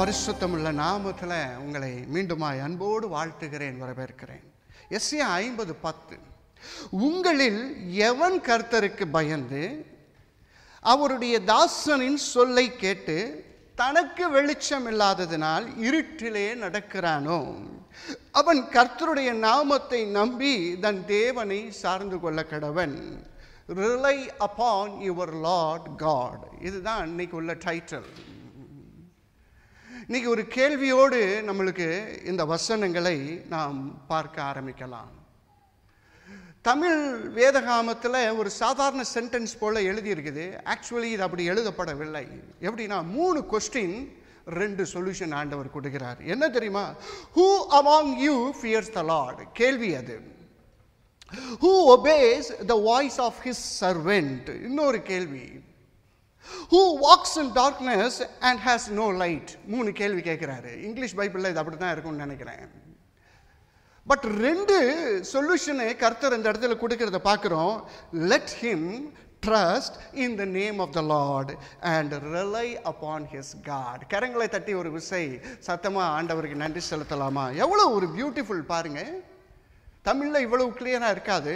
பரிசுத்தமுள்ள நாமத்தில் உங்களை மீண்டுமாய் அன்போடு வாழ்த்துகிறேன் வரவேற்கிறேன் எஸ்ஏ ஐம்பது பத்து உங்களில் எவன் கர்த்தருக்கு பயந்து அவருடைய தாசனின் சொல்லை கேட்டு தனக்கு வெளிச்சம் இல்லாததினால் இருட்டிலே நடக்கிறானோ அவன் கர்த்தருடைய நாமத்தை நம்பி தன் தேவனை சார்ந்து கொள்ள கடவன் rely upon your lord God இதுதான் இன்னைக்கு உள்ள டைட்டில் இன்றைக்கி ஒரு கேள்வியோடு நம்மளுக்கு இந்த வசனங்களை நாம் பார்க்க ஆரம்பிக்கலாம் தமிழ் வேதகாமத்தில் ஒரு சாதாரண சென்டென்ஸ் போல் எழுதியிருக்குது ஆக்சுவலி இது அப்படி எழுதப்படவில்லை எப்படின்னா மூணு கொஸ்டின் ரெண்டு சொல்யூஷன் ஆண்டவர் கொடுக்கிறார் என்ன தெரியுமா who among you fears the lord கேள்வி அது who obeys the voice of his servant இன்னொரு கேள்வி who walks in darkness and has no light மூணு கேள்வி கேட்குறாரு இங்கிலீஷ் பைபிளில் இது அப்படி தான் இருக்கும்னு நினைக்கிறேன் பட் ரெண்டு சொல்யூஷனை கர்த்தர் இந்த இடத்துல கொடுக்கறத பார்க்குறோம் let him trust in the name of the lord and rely upon his God கரங்களை தட்டி ஒரு விசை சத்தமாக ஆண்டவருக்கு நன்றி செலுத்தலாமா எவ்வளோ ஒரு பியூட்டிஃபுல் பாருங்கள் தமிழில் இவ்வளவு கிளியராக இருக்காது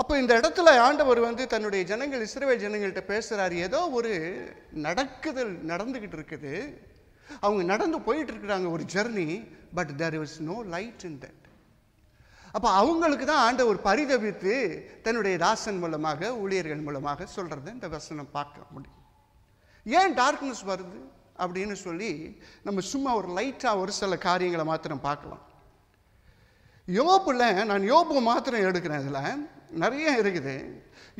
அப்போ இந்த இடத்துல ஆண்டவர் வந்து தன்னுடைய ஜனங்கள் இஸ்ரேல் ஜனங்கள்கிட்ட பேசுகிறார் ஏதோ ஒரு நடக்குதல் நடந்துக்கிட்டு இருக்குது அவங்க நடந்து போயிட்டு இருக்கிறாங்க ஒரு journey but there is no light in that அப்போ அவங்களுக்கு தான் ஆண்டவர் பரிதவித்து தன்னுடைய தாசன் மூலமாக ஊழியர்கள் மூலமாக சொல்கிறத இந்த வசனம் பார்க்க முடியும் ஏன் டார்க்னஸ் வருது அப்படின்னு சொல்லி நம்ம சும்மா ஒரு லைட்டாக ஒரு சில காரியங்களை மாத்திரம் பார்க்கலாம் யோபில் நான் யோபு மாத்திரம் எடுக்கிறேன் இதில் நிறைய இருக்குது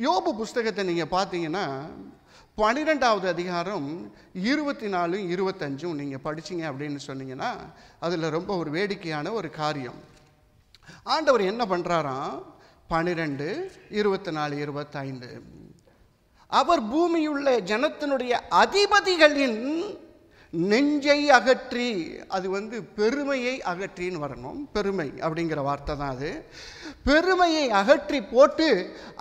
யோபு புஸ்தகத்தை நீங்கள் பார்த்தீங்கன்னா பன்னிரெண்டாவது அதிகாரம் இருபத்தி நாலும் இருபத்தஞ்சும் நீங்கள் படிச்சிங்க அப்படின்னு சொன்னீங்கன்னா அதில் ரொம்ப ஒரு வேடிக்கையான ஒரு காரியம் ஆண்டவர் என்ன பண்ணுறாராம் பன்னிரெண்டு இருபத்தி நாலு இருபத்தைந்து அவர் பூமியுள்ள ஜனத்தினுடைய அதிபதிகளின் நெஞ்சை அகற்றி அது வந்து பெருமையை அகற்றின்னு வரணும் பெருமை அப்படிங்கிற வார்த்தை தான் அது பெருமையை அகற்றி போட்டு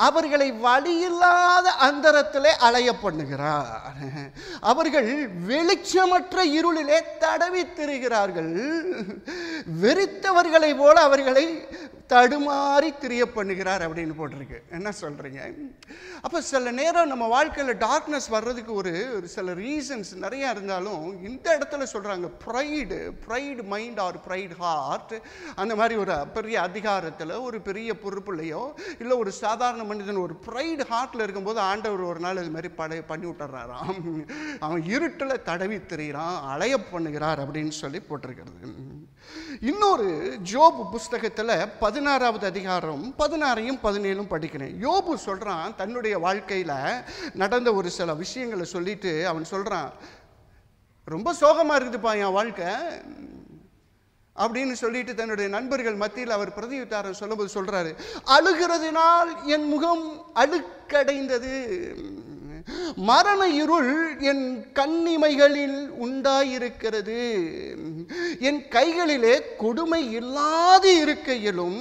அவர்களை வழியில்லாத அந்தரத்தில் அலைய பண்ணுகிறார் அவர்கள் வெளிச்சமற்ற இருளிலே தடவி திரிகிறார்கள் வெறித்தவர்களை போல அவர்களை தடுமாறி திரிய பண்ணுகிறார் அப்படின்னு போட்டிருக்கு என்ன சொல்கிறீங்க அப்போ சில நேரம் நம்ம வாழ்க்கையில் டார்க்னஸ் வர்றதுக்கு ஒரு சில ரீசன்ஸ் நிறையா இருந்தாலும் இந்த இடத்துல சொல்கிறாங்க pride pride mind or pride heart அந்த மாதிரி ஒரு பெரிய அதிகாரத்தில் ஒரு பெரிய பொறுப்புலையோ இல்லை ஒரு சாதாரண மனிதன் ஒரு ப்ரைடு ஹார்ட்டில் இருக்கும்போது ஆண்டவர் ஒரு நாள் இது மாதிரி படை பண்ணி விட்டுறாராம் அவன் இருட்டில் தடவி திரியிறான் அலைய பண்ணுகிறார் அப்படின்னு சொல்லி போட்டிருக்கிறது இன்னொரு ஜோபு புஸ்தகத்தில் பதினாறாவது அதிகாரம் பதினாறையும் பதினேழும் படிக்கிறேன் யோபு சொல்கிறான் தன்னுடைய வாழ்க்கையில் நடந்த ஒரு சில விஷயங்களை சொல்லிட்டு அவன் சொல்கிறான் ரொம்ப சோகமாக இருக்குதுப்பா என் வாழ்க்கை அப்படின்னு சொல்லிட்டு தன்னுடைய நண்பர்கள் மத்தியில் அவர் பிரதியுத்தாரம் சொல்லும்போது சொல்கிறாரு அழுகிறதுனால் என் முகம் அழுக்கடைந்தது மரண இருள் என் கண்ணிமைகளில் உண்டாயிருக்கிறது என் கைகளிலே கொடுமை இல்லாது இருக்கையிலும்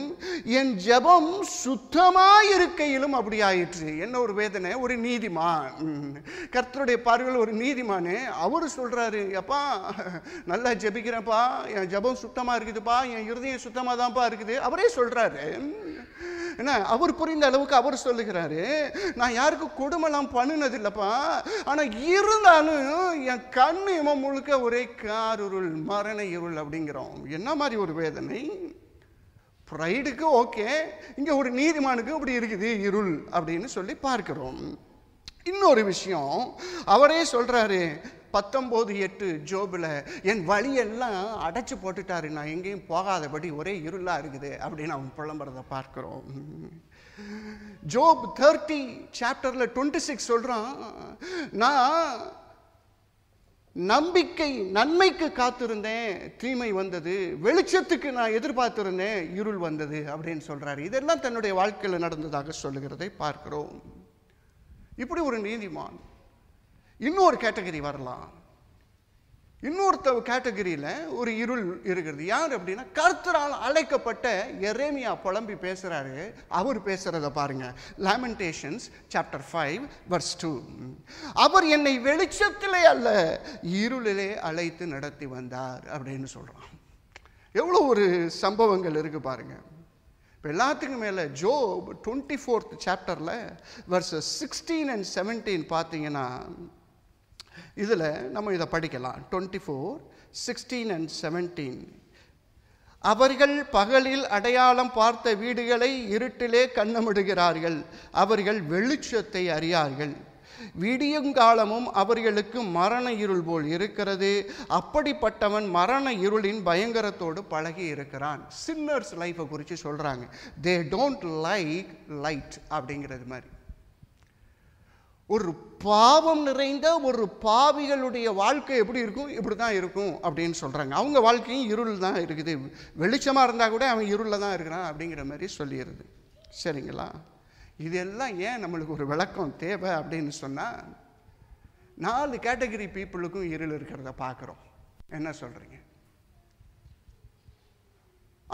என் ஜபம் சுத்தமாக இருக்கையிலும் அப்படி ஆயிற்று என்ன ஒரு வேதனை ஒரு நீதிமான் கர்த்தருடைய பார்வையில் ஒரு நீதிமான் அவர் சொல்கிறாரு அப்பா நல்லா ஜபிக்கிறப்பா என் ஜபம் சுத்தமாக இருக்குதுப்பா என் இருதயம் சுத்தமாக தான்ப்பா இருக்குது அவரே சொல்கிறாரு என்ன அவர் புரிந்த அளவுக்கு அவர் சொல்லுகிறாரு நான் யாருக்கும் கொடுமைலாம் இல்லைப்பா ஆனால் இருந்தாலும் என் கண்ணு இமம் முழுக்க ஒரே காருருள் மரண இருள் அப்படிங்கிறோம் என்ன மாதிரி ஒரு வேதனை ப்ரைடுக்கு ஓகே இங்கே ஒரு நீதிமானுக்கு இப்படி இருக்குது இருள் அப்படின்னு சொல்லி பார்க்கிறோம் இன்னொரு விஷயம் அவரே சொல்கிறாரு பத்தொம்போது எட்டு ஜோபில் என் வழியெல்லாம் அடைச்சி போட்டுட்டாரு நான் எங்கேயும் போகாதபடி ஒரே இருளாக இருக்குது அப்படின்னு அவன் புலம்புறதை பார்க்குறோம் ஜோப் தேர்ட்டி சாப்டரில் டுவெண்ட்டி சிக்ஸ் சொல்கிறான் நான் நம்பிக்கை நன்மைக்கு காத்திருந்தேன் தீமை வந்தது வெளிச்சத்துக்கு நான் எதிர்பார்த்திருந்தேன் இருள் வந்தது அப்படின்னு சொல்கிறாரு இதெல்லாம் தன்னுடைய வாழ்க்கையில் நடந்ததாக சொல்லுகிறதை பார்க்கிறோம் இப்படி ஒரு நீதிமான் இன்னொரு கேட்டகரி வரலாம் இன்னொருத்த கேட்டகரியில் ஒரு இருள் இருக்கிறது யார் அப்படின்னா கருத்தரால் அழைக்கப்பட்ட எரேமியா புலம்பி பேசுகிறாரு அவர் பேசுகிறத பாருங்க Lamentations chapter five verse two அவர் என்னை வெளிச்சத்திலே அல்ல இருளிலே அழைத்து நடத்தி வந்தார் அப்படின்னு சொல்கிறான் எவ்வளோ ஒரு சம்பவங்கள் இருக்குது பாருங்கள் இப்போ எல்லாத்துக்கும் மேலே ஜோ டுவெண்ட்டி ஃபோர்த் சாப்டரில் வர்ஸஸ் சிக்ஸ்டீன் அண்ட் செவன்டீன் பார்த்தீங்கன்னா இதில் நம்ம இதை படிக்கலாம் twenty four sixteen and seventeen அவர்கள் பகலில் அடையாளம் பார்த்த வீடுகளை இருட்டிலே கண்ணமிடுகிறார்கள் அவர்கள் வெளிச்சத்தை அறியார்கள் விடியங்காலமும் அவர்களுக்கு மரண இருள் போல் இருக்கிறது அப்படிப்பட்டவன் மரண இருளின் பயங்கரத்தோடு பழகி இருக்கிறான் சின்னர்ஸ் லைஃப்பை குறித்து சொல்கிறாங்க தே டோன்ட் லைக் லைட் அப்படிங்கிறது மாதிரி ஒரு பாவம் நிறைந்த ஒரு பாவிகளுடைய வாழ்க்கை எப்படி இருக்கும் இப்படி தான் இருக்கும் அப்படின்னு சொல்கிறாங்க அவங்க வாழ்க்கையும் இருள் தான் இருக்குது வெளிச்சமாக இருந்தால் கூட அவன் இருளில் தான் இருக்கிறான் அப்படிங்கிற மாதிரி சொல்லிடுது சரிங்களா இதெல்லாம் ஏன் நம்மளுக்கு ஒரு விளக்கம் தேவை அப்படின்னு சொன்னால் நாலு கேட்டகரி பீப்புளுக்கும் இருள் இருக்கிறத பார்க்குறோம் என்ன சொல்கிறீங்க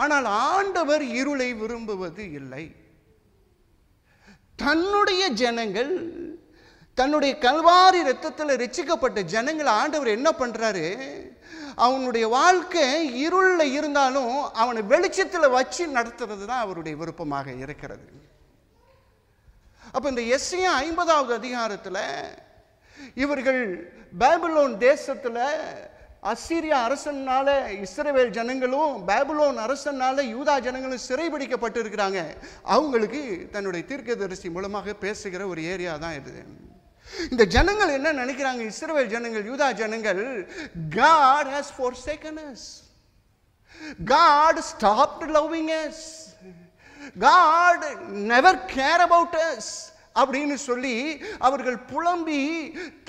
ஆனால் ஆண்டவர் இருளை விரும்புவது இல்லை தன்னுடைய ஜனங்கள் தன்னுடைய கல்வாரி ரத்தத்தில் ரசிக்கப்பட்ட ஜனங்களை ஆண்டவர் என்ன பண்ணுறாரு அவனுடைய வாழ்க்கை இருளில் இருந்தாலும் அவனை வெளிச்சத்தில் வச்சு நடத்துறது தான் அவருடைய விருப்பமாக இருக்கிறது அப்போ இந்த எஸ்ஐயா ஐம்பதாவது அதிகாரத்தில் இவர்கள் பேபிலோன் தேசத்தில் அசீரியா அரசனால் இஸ்ரேவேல் ஜனங்களும் பேபிலோன் அரசனால் யூதா ஜனங்களும் சிறைபிடிக்கப்பட்டு இருக்கிறாங்க அவங்களுக்கு தன்னுடைய தீர்க்கதரிசி மூலமாக பேசுகிற ஒரு ஏரியா தான் இது இந்த ஜனங்கள் என்ன நினைக்கிறாங்க இஸ்ரேல் ஜனங்கள் யூதா ஜனங்கள் God has forsaken us. God stopped loving us. God never cared about us. அப்படின்னு சொல்லி அவர்கள் புலம்பி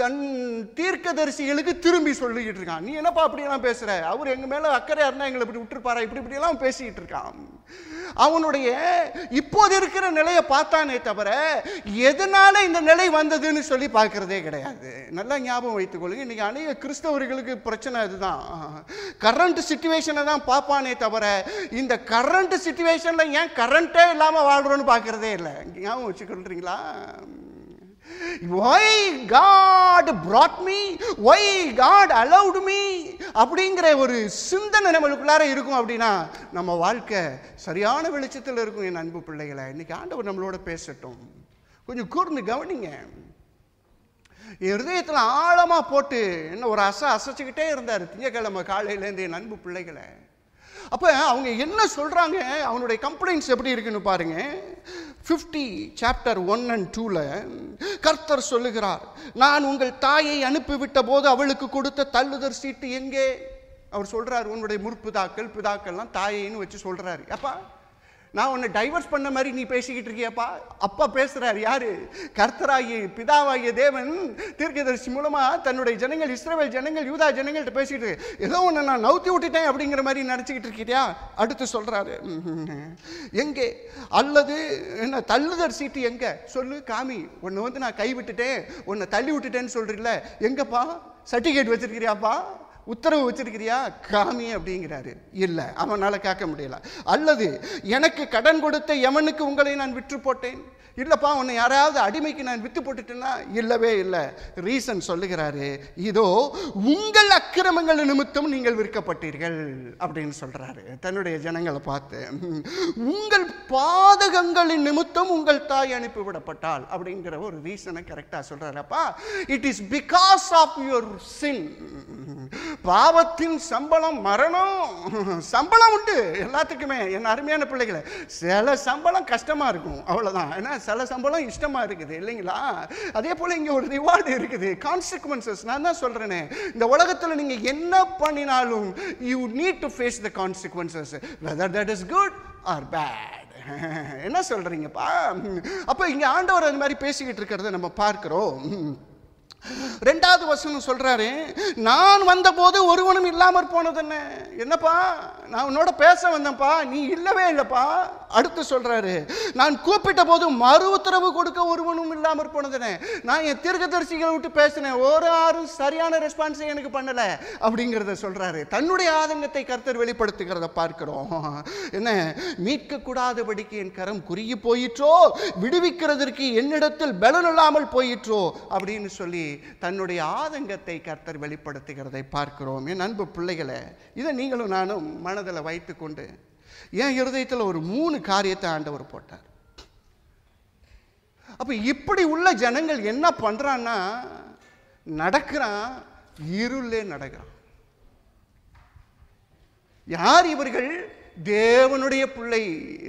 தன் தீர்க்கதரிசிகளுக்கு திரும்பி சொல்லிக்கிட்டு இருக்கான் நீ என்னப்பா எல்லாம் பேசுகிற அவர் எங்கள் மேலே அக்கறையாக இருந்தால் எங்களை இப்படி விட்டுருப்பாரா இப்படி இப்படியெல்லாம் பேசிக்கிட்டு இருக்கான் அவனுடைய இப்போது இருக்கிற நிலையை பார்த்தானே தவிர எதனால இந்த நிலை வந்ததுன்னு சொல்லி பார்க்குறதே கிடையாது நல்லா ஞாபகம் வைத்துக்கொள்ளுங்க இன்றைக்கி அநேக கிறிஸ்தவர்களுக்கு பிரச்சனை அதுதான் கரண்ட் சுச்சுவேஷனை தான் பார்ப்பானே தவிர இந்த கரண்ட் சுச்சுவேஷனில் ஏன் கரண்ட்டே இல்லாமல் வாழ்கிறோன்னு பார்க்குறதே இல்லை ஞாபகம் வச்சுக்கொள்றீங்களா why God brought me why God allowed me அப்படிங்கிற ஒரு சிந்தனை நம்மளுக்குள்ளார இருக்கும் அப்படின்னா நம்ம வாழ்க்கை சரியான வெளிச்சத்தில் இருக்கும் என் அன்பு பிள்ளைகளை இன்னைக்கு ஆண்டவர் நம்மளோட பேசட்டும் கொஞ்சம் கூர்ந்து கவனிங்க ஹயத்தில் ஆழமாக போட்டு என்ன ஒரு அசை அசைச்சிக்கிட்டே இருந்தார் திங்கக்கிழமை காலையிலேருந்து என் அன்பு பிள்ளைகளை அப்போ அவங்க என்ன சொல்கிறாங்க அவனுடைய கம்ப்ளைண்ட்ஸ் எப்படி இருக்குன்னு பாருங்க ஃபிஃப்டி சாப்டர் ஒன் அண்ட் டூவில் கர்த்தர் சொல்லுகிறார் நான் உங்கள் தாயை அனுப்பிவிட்ட போது அவளுக்கு கொடுத்த தள்ளுதர் சீட்டு எங்கே அவர் சொல்கிறார் உன்னுடைய முற்பிதாக்கள் பிதாக்கள்லாம் தாயைன்னு வச்சு சொல்கிறாரு அப்பா நான் உன்னை டைவர்ஸ் பண்ண மாதிரி நீ பேசிக்கிட்டு இருக்கியப்பா அப்பா பேசுகிறார் யார் கர்த்தராகி பிதாவாகிய தேவன் தீர்க்கதரிசி மூலமாக தன்னுடைய ஜனங்கள் இஸ்ரேவேல் ஜனங்கள் யூதா ஜனங்கள்கிட்ட பேசிக்கிட்டு இருக்கு ஏதோ ஒன்று நான் நவுத்தி விட்டுட்டேன் அப்படிங்கிற மாதிரி நினச்சிக்கிட்டு இருக்கியா அடுத்து சொல்கிறாரு எங்கே அல்லது என்ன தள்ளுதர் சீட்டு எங்கே சொல்லு காமி உன்னை வந்து நான் கை விட்டுட்டேன் உன்னை தள்ளி விட்டுட்டேன்னு சொல்கிறீங்கள எங்கப்பா சர்டிஃபிகேட் வச்சிருக்கிறியாப்பா உத்தரவு வச்சிருக்கிறியா காமி அப்படிங்கிறாரு இல்லை அவனால் கேட்க முடியல அல்லது எனக்கு கடன் கொடுத்த எமனுக்கு உங்களை நான் விற்று போட்டேன் இல்லைப்பா உன்னை யாராவது அடிமைக்கு நான் விற்று போட்டுட்டேன்னா இல்லவே இல்லை ரீசன் சொல்லுகிறாரு இதோ உங்கள் அக்கிரமங்கள் நிமித்தம் நீங்கள் விற்கப்பட்டீர்கள் அப்படின்னு சொல்கிறாரு தன்னுடைய ஜனங்களை பார்த்து உங்கள் பாதகங்களின் நிமித்தம் உங்கள் தாய் அனுப்பிவிடப்பட்டால் அப்படிங்கிற ஒரு ரீசனை கரெக்டாக சொல்கிறாரு it is because of your sin பாவத்தின் சம்பளம் மரணம் சம்பளம் உண்டு எல்லாத்துக்குமே என் அருமையான பிள்ளைகளை சில சம்பளம் கஷ்டமாக இருக்கும் அவ்வளோதான் ஏன்னா சில சம்பளம் இஷ்டமாக இருக்குது இல்லைங்களா அதே போல் இங்கே ஒரு ரிவார்டு இருக்குது கான்சிக்வன்சஸ் நான் தான் சொல்கிறேனே இந்த உலகத்தில் நீங்கள் என்ன பண்ணினாலும் you need to face the consequences whether that is good or bad என்ன சொல்கிறீங்கப்பா அப்போ இங்கே ஆண்டவர் அது மாதிரி பேசிக்கிட்டு இருக்கிறத நம்ம பார்க்குறோம் ரெண்டாவது வசனம் சொல்கிறாரு நான் வந்தபோது ஒருவனும் இல்லாமற் போனது என்ன என்னப்பா நான் உன்னோட பேச வந்தேன்ப்பா நீ இல்லவே இல்லைப்பா அடுத்து சொல்கிறாரு நான் கூப்பிட்ட போது மறு உத்தரவு கொடுக்க ஒருவனும் இல்லாமற் என்ன நான் என் தீர்க்கதரிசிகளை விட்டு பேசினேன் ஒரு ஆறும் சரியான ரெஸ்பான்ஸை எனக்கு பண்ணலை அப்படிங்கிறத சொல்கிறாரு தன்னுடைய ஆதங்கத்தை கருத்தர் வெளிப்படுத்துகிறத பார்க்கிறோம் என்ன மீட்கக்கூடாதபடிக்கு என் கரம் குறுகி போயிற்றோ விடுவிக்கிறதற்கு என்னிடத்தில் பலன் இல்லாமல் போயிற்றோ அப்படின்னு சொல்லி தன்னுடைய ஆதங்கத்தை கர்த்தர் வெளிப்படுத்துகிறதை பார்க்கிறோம் என் அன்பு பிள்ளைகளை இதை நீங்களும் நானும் மனதில் வைத்துக்கொண்டு என் இருதயத்தில் ஒரு மூணு காரியத்தை ஆண்டவர் போட்டார் அப்போ இப்படி உள்ள ஜனங்கள் என்ன பண்ணுறான்னா நடக்கிறான் இருளே நடக்கிறான் யார் இவர்கள் தேவனுடைய பிள்ளை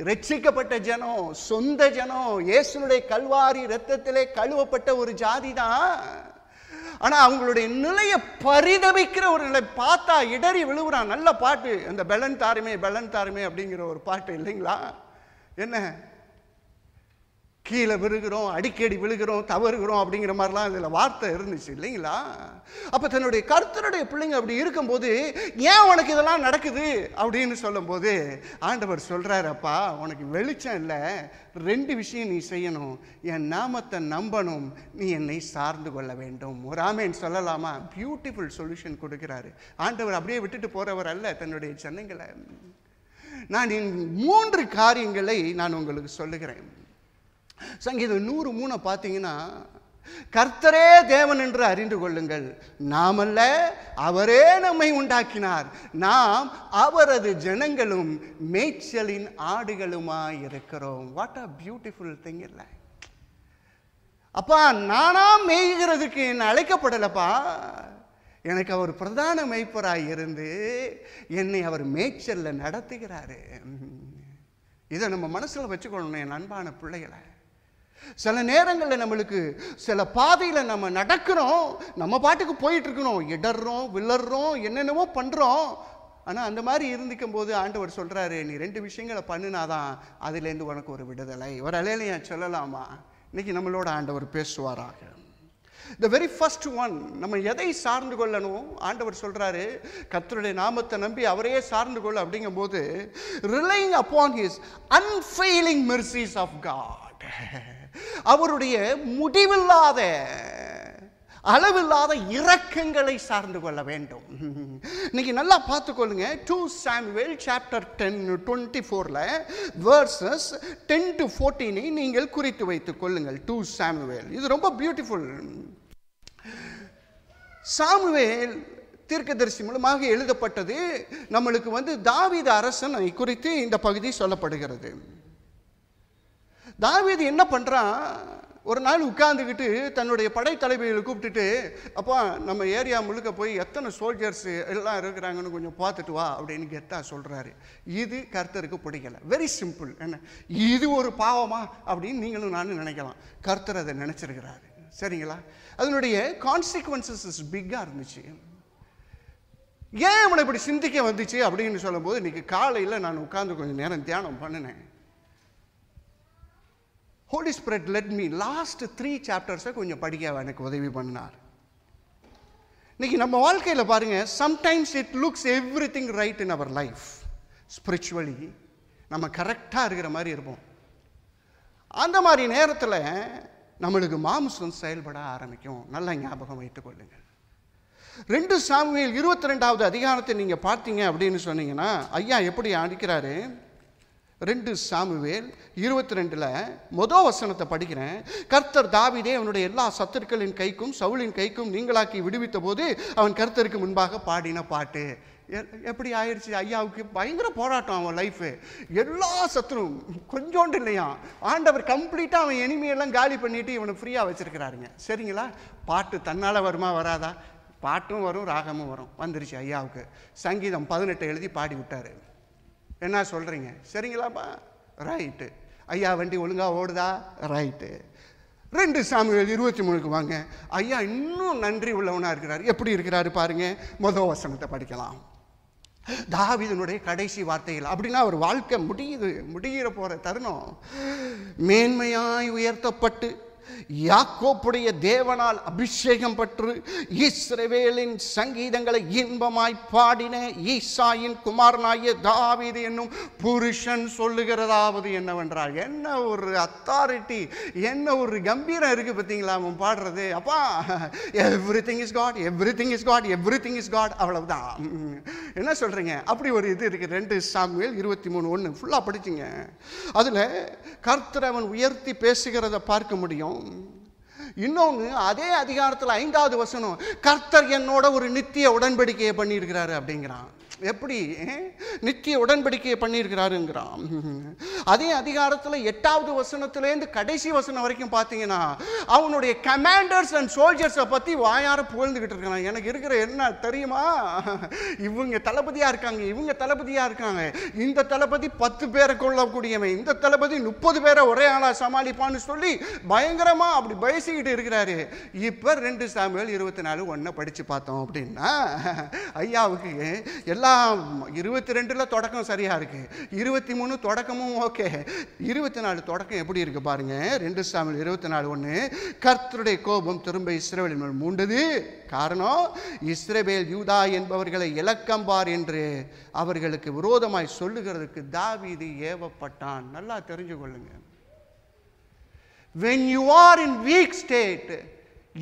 ரட்சிக்கப்பட்ட ஜனம் சொந்த ஜனம் இயேசுனுடைய கல்வாரி ரத்தத்திலே கழுவப்பட்ட ஒரு ஜாதி தான் ஆனால் அவங்களுடைய நிலையை பரிதவிக்கிற ஒரு நிலை பார்த்தா இடறி விழுவுறான் நல்ல பாட்டு அந்த பெலன் தாருமே பெலன் தாருமே அப்படிங்கிற ஒரு பாட்டு இல்லைங்களா என்ன கீழே விழுகிறோம் அடிக்கடி விழுகிறோம் தவறுகிறோம் அப்படிங்கிற மாதிரிலாம் இதில் வார்த்தை இருந்துச்சு இல்லைங்களா அப்போ தன்னுடைய கருத்தருடைய பிள்ளைங்க அப்படி இருக்கும்போது ஏன் உனக்கு இதெல்லாம் நடக்குது அப்படின்னு சொல்லும்போது ஆண்டவர் சொல்கிறார் அப்பா உனக்கு வெளிச்சம் இல்லை ரெண்டு விஷயம் நீ செய்யணும் என் நாமத்தை நம்பணும் நீ என்னை சார்ந்து கொள்ள வேண்டும் ஒரு ஆமேன் சொல்லலாமா பியூட்டிஃபுல் சொல்யூஷன் கொடுக்குறாரு ஆண்டவர் அப்படியே விட்டுட்டு போகிறவர் அல்ல தன்னுடைய சென்னைங்களை நான் மூன்று காரியங்களை நான் உங்களுக்கு சொல்லுகிறேன் சங்கீதம் நூறு மூணை பார்த்தீங்கன்னா கர்த்தரே தேவன் என்று அறிந்து கொள்ளுங்கள் நாமல்ல அவரே நம்மை உண்டாக்கினார் நாம் அவரது ஜனங்களும் மேய்ச்சலின் ஆடுகளுமா இருக்கிறோம் வாட் அ பியூட்டிஃபுல் திங் இல்லை அப்பா நானா மேய்கிறதுக்கு என்னை அழைக்கப்படலப்பா எனக்கு அவர் பிரதான மெய்ப்பராக இருந்து என்னை அவர் மேய்ச்சலில் நடத்துகிறாரு இதை நம்ம மனசில் வச்சுக்கொள்ளணும் என் அன்பான பிள்ளைகளை சில நேரங்களில் நம்மளுக்கு சில பாதையில் நம்ம நடக்கிறோம் நம்ம பாட்டுக்கு போயிட்டுருக்கணும் இடர்றோம் விளர்றோம் என்னென்னவோ பண்ணுறோம் ஆனால் அந்த மாதிரி இருந்திக்கும் போது ஆண்டவர் சொல்கிறாரு நீ ரெண்டு விஷயங்களை பண்ணினாதான் அதுலேருந்து உனக்கு ஒரு விடுதலை ஒரு அலையிலையா சொல்லலாமா இன்னைக்கு நம்மளோட ஆண்டவர் பேசுவாராக த வெரி ஃபஸ்ட் ஒன் நம்ம எதை சார்ந்து கொள்ளணும் ஆண்டவர் சொல்கிறாரு கத்தருடைய நாமத்தை நம்பி அவரையே சார்ந்து கொள்ள அப்படிங்கும்போது relying upon his unfailing mercies of God அவருடைய முடிவில்லாத அளவில்லாத இரக்கங்களை சார்ந்து கொள்ள வேண்டும் இன்னைக்கு நல்லா பார்த்துக்கொள்ளுங்க two Samuel chapter ten twenty ஃபோரில் வேர்சஸ் டென் டு ஃபோர்டீனை நீங்கள் குறித்து வைத்துக் கொள்ளுங்கள் டூ சாம்வேல் இது ரொம்ப பியூட்டிஃபுல் சாமுவேல் தீர்க்கதரிசி மூலமாக எழுதப்பட்டது நம்மளுக்கு வந்து தாவித அரசன் குறித்து இந்த பகுதி சொல்லப்படுகிறது தாவீது என்ன பண்ணுறான் ஒரு நாள் உட்காந்துக்கிட்டு தன்னுடைய படைத்தலைவிகளை கூப்பிட்டுட்டு அப்பா நம்ம ஏரியா முழுக்க போய் எத்தனை சோல்ஜர்ஸ் எல்லாம் இருக்கிறாங்கன்னு கொஞ்சம் பார்த்துட்டு வா அப்படின்னு கெத்தாக சொல்கிறாரு இது கர்த்தருக்கு பிடிக்கல வெரி சிம்பிள் என்ன இது ஒரு பாவமா அப்படின்னு நீங்களும் நானும் நினைக்கலாம் கர்த்தர் அதை நினச்சிருக்கிறாரு சரிங்களா அதனுடைய கான்சிக்வன்சஸ் பிக்காக இருந்துச்சு ஏன் அவனை இப்படி சிந்திக்க வந்துச்சு அப்படின்னு சொல்லும்போது இன்றைக்கி காலையில் நான் உட்காந்து கொஞ்சம் நேரம் தியானம் பண்ணினேன் holy spirit let me last three சாப்டர்ஸை கொஞ்சம் படிக்க எனக்கு உதவி பண்ணினார் இன்றைக்கி நம்ம வாழ்க்கையில் பாருங்கள் sometimes it looks everything right in our life spiritually நம்ம கரெக்டாக இருக்கிற மாதிரி இருப்போம் அந்த மாதிரி நேரத்தில் நம்மளுக்கு மாம்சம் செயல்பட ஆரம்பிக்கும் நல்லா ஞாபகம் வைத்துக்கொள்ளுங்கள் ரெண்டு சாமியில் இருபத்தி ரெண்டாவது அதிகாரத்தை நீங்கள் பார்த்தீங்க அப்படின்னு சொன்னீங்கன்னா ஐயா எப்படி அடிக்கிறாரு ரெண்டு சாமுவேல் இருபத்தி ரெண்டில் மொதல் வசனத்தை படிக்கிறேன் கர்த்தர் தாவிதே அவனுடைய எல்லா சத்துருக்களின் கைக்கும் சவுளின் கைக்கும் நீங்களாக்கி விடுவித்த போது அவன் கர்த்தருக்கு முன்பாக பாடின பாட்டு எப்படி ஆயிடுச்சு ஐயாவுக்கு பயங்கர போராட்டம் அவன் லைஃபு எல்லா சத்துரும் கொஞ்சோண்டு இல்லையா ஆண்டவர் கம்ப்ளீட்டாக அவன் இனிமையெல்லாம் காலி பண்ணிவிட்டு இவனை ஃப்ரீயாக வச்சுருக்கிறாருங்க சரிங்களா பாட்டு தன்னால் வருமா வராதா பாட்டும் வரும் ராகமும் வரும் வந்துருச்சு ஐயாவுக்கு சங்கீதம் பதினெட்டு எழுதி பாடி விட்டார் என்ன சொல்கிறீங்க சரிங்களாப்பா ரைட்டு ஐயா வண்டி ஒழுங்காக ஓடுதா ரைட்டு ரெண்டு சாமிகள் இருபத்தி மூணுக்கு வாங்க ஐயா இன்னும் நன்றி உள்ளவனாக இருக்கிறார் எப்படி இருக்கிறாரு பாருங்க மொதல் வசனத்தை படிக்கலாம் தாவிதனுடைய கடைசி வார்த்தைகள் அப்படின்னா அவர் வாழ்க்கை முடியுது முடிகிற போகிற தருணம் மேன்மையாய் உயர்த்தப்பட்டு யாக்கோப்புடைய தேவனால் அபிஷேகம் பெற்று இஸ்ரவேலின் சங்கீதங்களை இன்பமாய் பாடின ஈசாயின் குமாரனாய தாவீது என்னும் புருஷன் சொல்லுகிறதாவது என்னவென்றால் என்ன ஒரு அத்தாரிட்டி என்ன ஒரு கம்பீரம் இருக்கு பார்த்தீங்களா அவன் பாடுறது அப்பா everything is God everything is God everything is God அவ்வளவுதான் என்ன சொல்றீங்க அப்படி ஒரு இது இருக்கு ரெண்டு சாமியல் இருபத்தி மூணு ஒன்று ஃபுல்லாக படிச்சிங்க அதில் கர்த்தர் அவன் உயர்த்தி பேசுகிறத பார்க்க முடியும் இருக்கணும் இன்னொன்று அதே அதிகாரத்தில் ஐந்தாவது வசனம் கர்த்தர் என்னோட ஒரு நித்திய உடன்படிக்கையை பண்ணியிருக்கிறாரு அப்படிங்கிறான் எப்படி நித்திய உடன்படிக்கையை பண்ணியிருக்கிறாருங்கிறான் அதே அதிகாரத்தில் எட்டாவது வசனத்துலேருந்து கடைசி வசனம் வரைக்கும் பார்த்தீங்கன்னா அவனுடைய கமாண்டர்ஸ் அண்ட் சோல்ஜர்ஸை பற்றி வாயார புகழ்ந்துக்கிட்டு இருக்கிறான் எனக்கு இருக்கிற என்ன தெரியுமா இவங்க தளபதியாக இருக்காங்க இவங்க தளபதியாக இருக்காங்க இந்த தளபதி பத்து பேரை கொள்ளக்கூடியவன் இந்த தளபதி முப்பது பேரை ஒரே ஆளாக சமாளிப்பான்னு சொல்லி பயங்கரமாக அப்படி பயசிக்கிட்டு இருக்கிறாரு இப்போ ரெண்டு சாமியல் இருபத்தி நாலு ஒன்றை படித்து பார்த்தோம் அப்படின்னா ஐயாவுக்கு எல்லா எல்லாம் இருபத்தி ரெண்டில் தொடக்கம் சரியாக இருக்குது இருபத்தி மூணு தொடக்கமும் ஓகே இருபத்தி நாலு தொடக்கம் எப்படி இருக்குது பாருங்கள் ரெண்டு சாமியில் இருபத்தி நாலு ஒன்று கர்த்தருடைய கோபம் திரும்ப இஸ்ரேவேலின் மேல் மூண்டது காரணம் இஸ்ரேபேல் யூதா என்பவர்களை இலக்கம்பார் என்று அவர்களுக்கு விரோதமாய் சொல்லுகிறதுக்கு தாவீது ஏவப்பட்டான் நல்லா தெரிஞ்சு கொள்ளுங்க when you are in weak state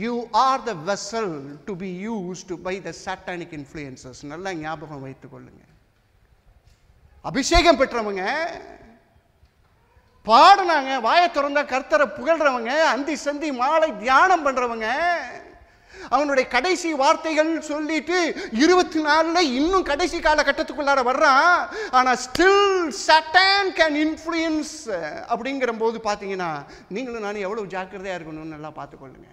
you are the vessel to be used by the satanic influences நல்லா ஞாபகம் வைத்துக் கொள்ளுங்க அபிஷேகம் பெற்றவங்க பாடினாங்க வாயை திறந்த கர்த்தரை புகழ்றவங்க அந்தி சந்தி மாலை தியானம் பண்ணுறவங்க அவனுடைய கடைசி வார்த்தைகள் சொல்லிட்டு இருபத்தி நாலுல இன்னும் கடைசி கட்டத்துக்குள்ளார வர்றான் ஆனால் ஸ்டில் சட்டன் கேன் இன்ஃபுளுயன்ஸ் அப்படிங்கிற போது பார்த்தீங்கன்னா நீங்களும் நானும் எவ்வளோ ஜாக்கிரதையாக இருக்கணும்னு நல்லா பார்த்துக்கொள்ளுங்க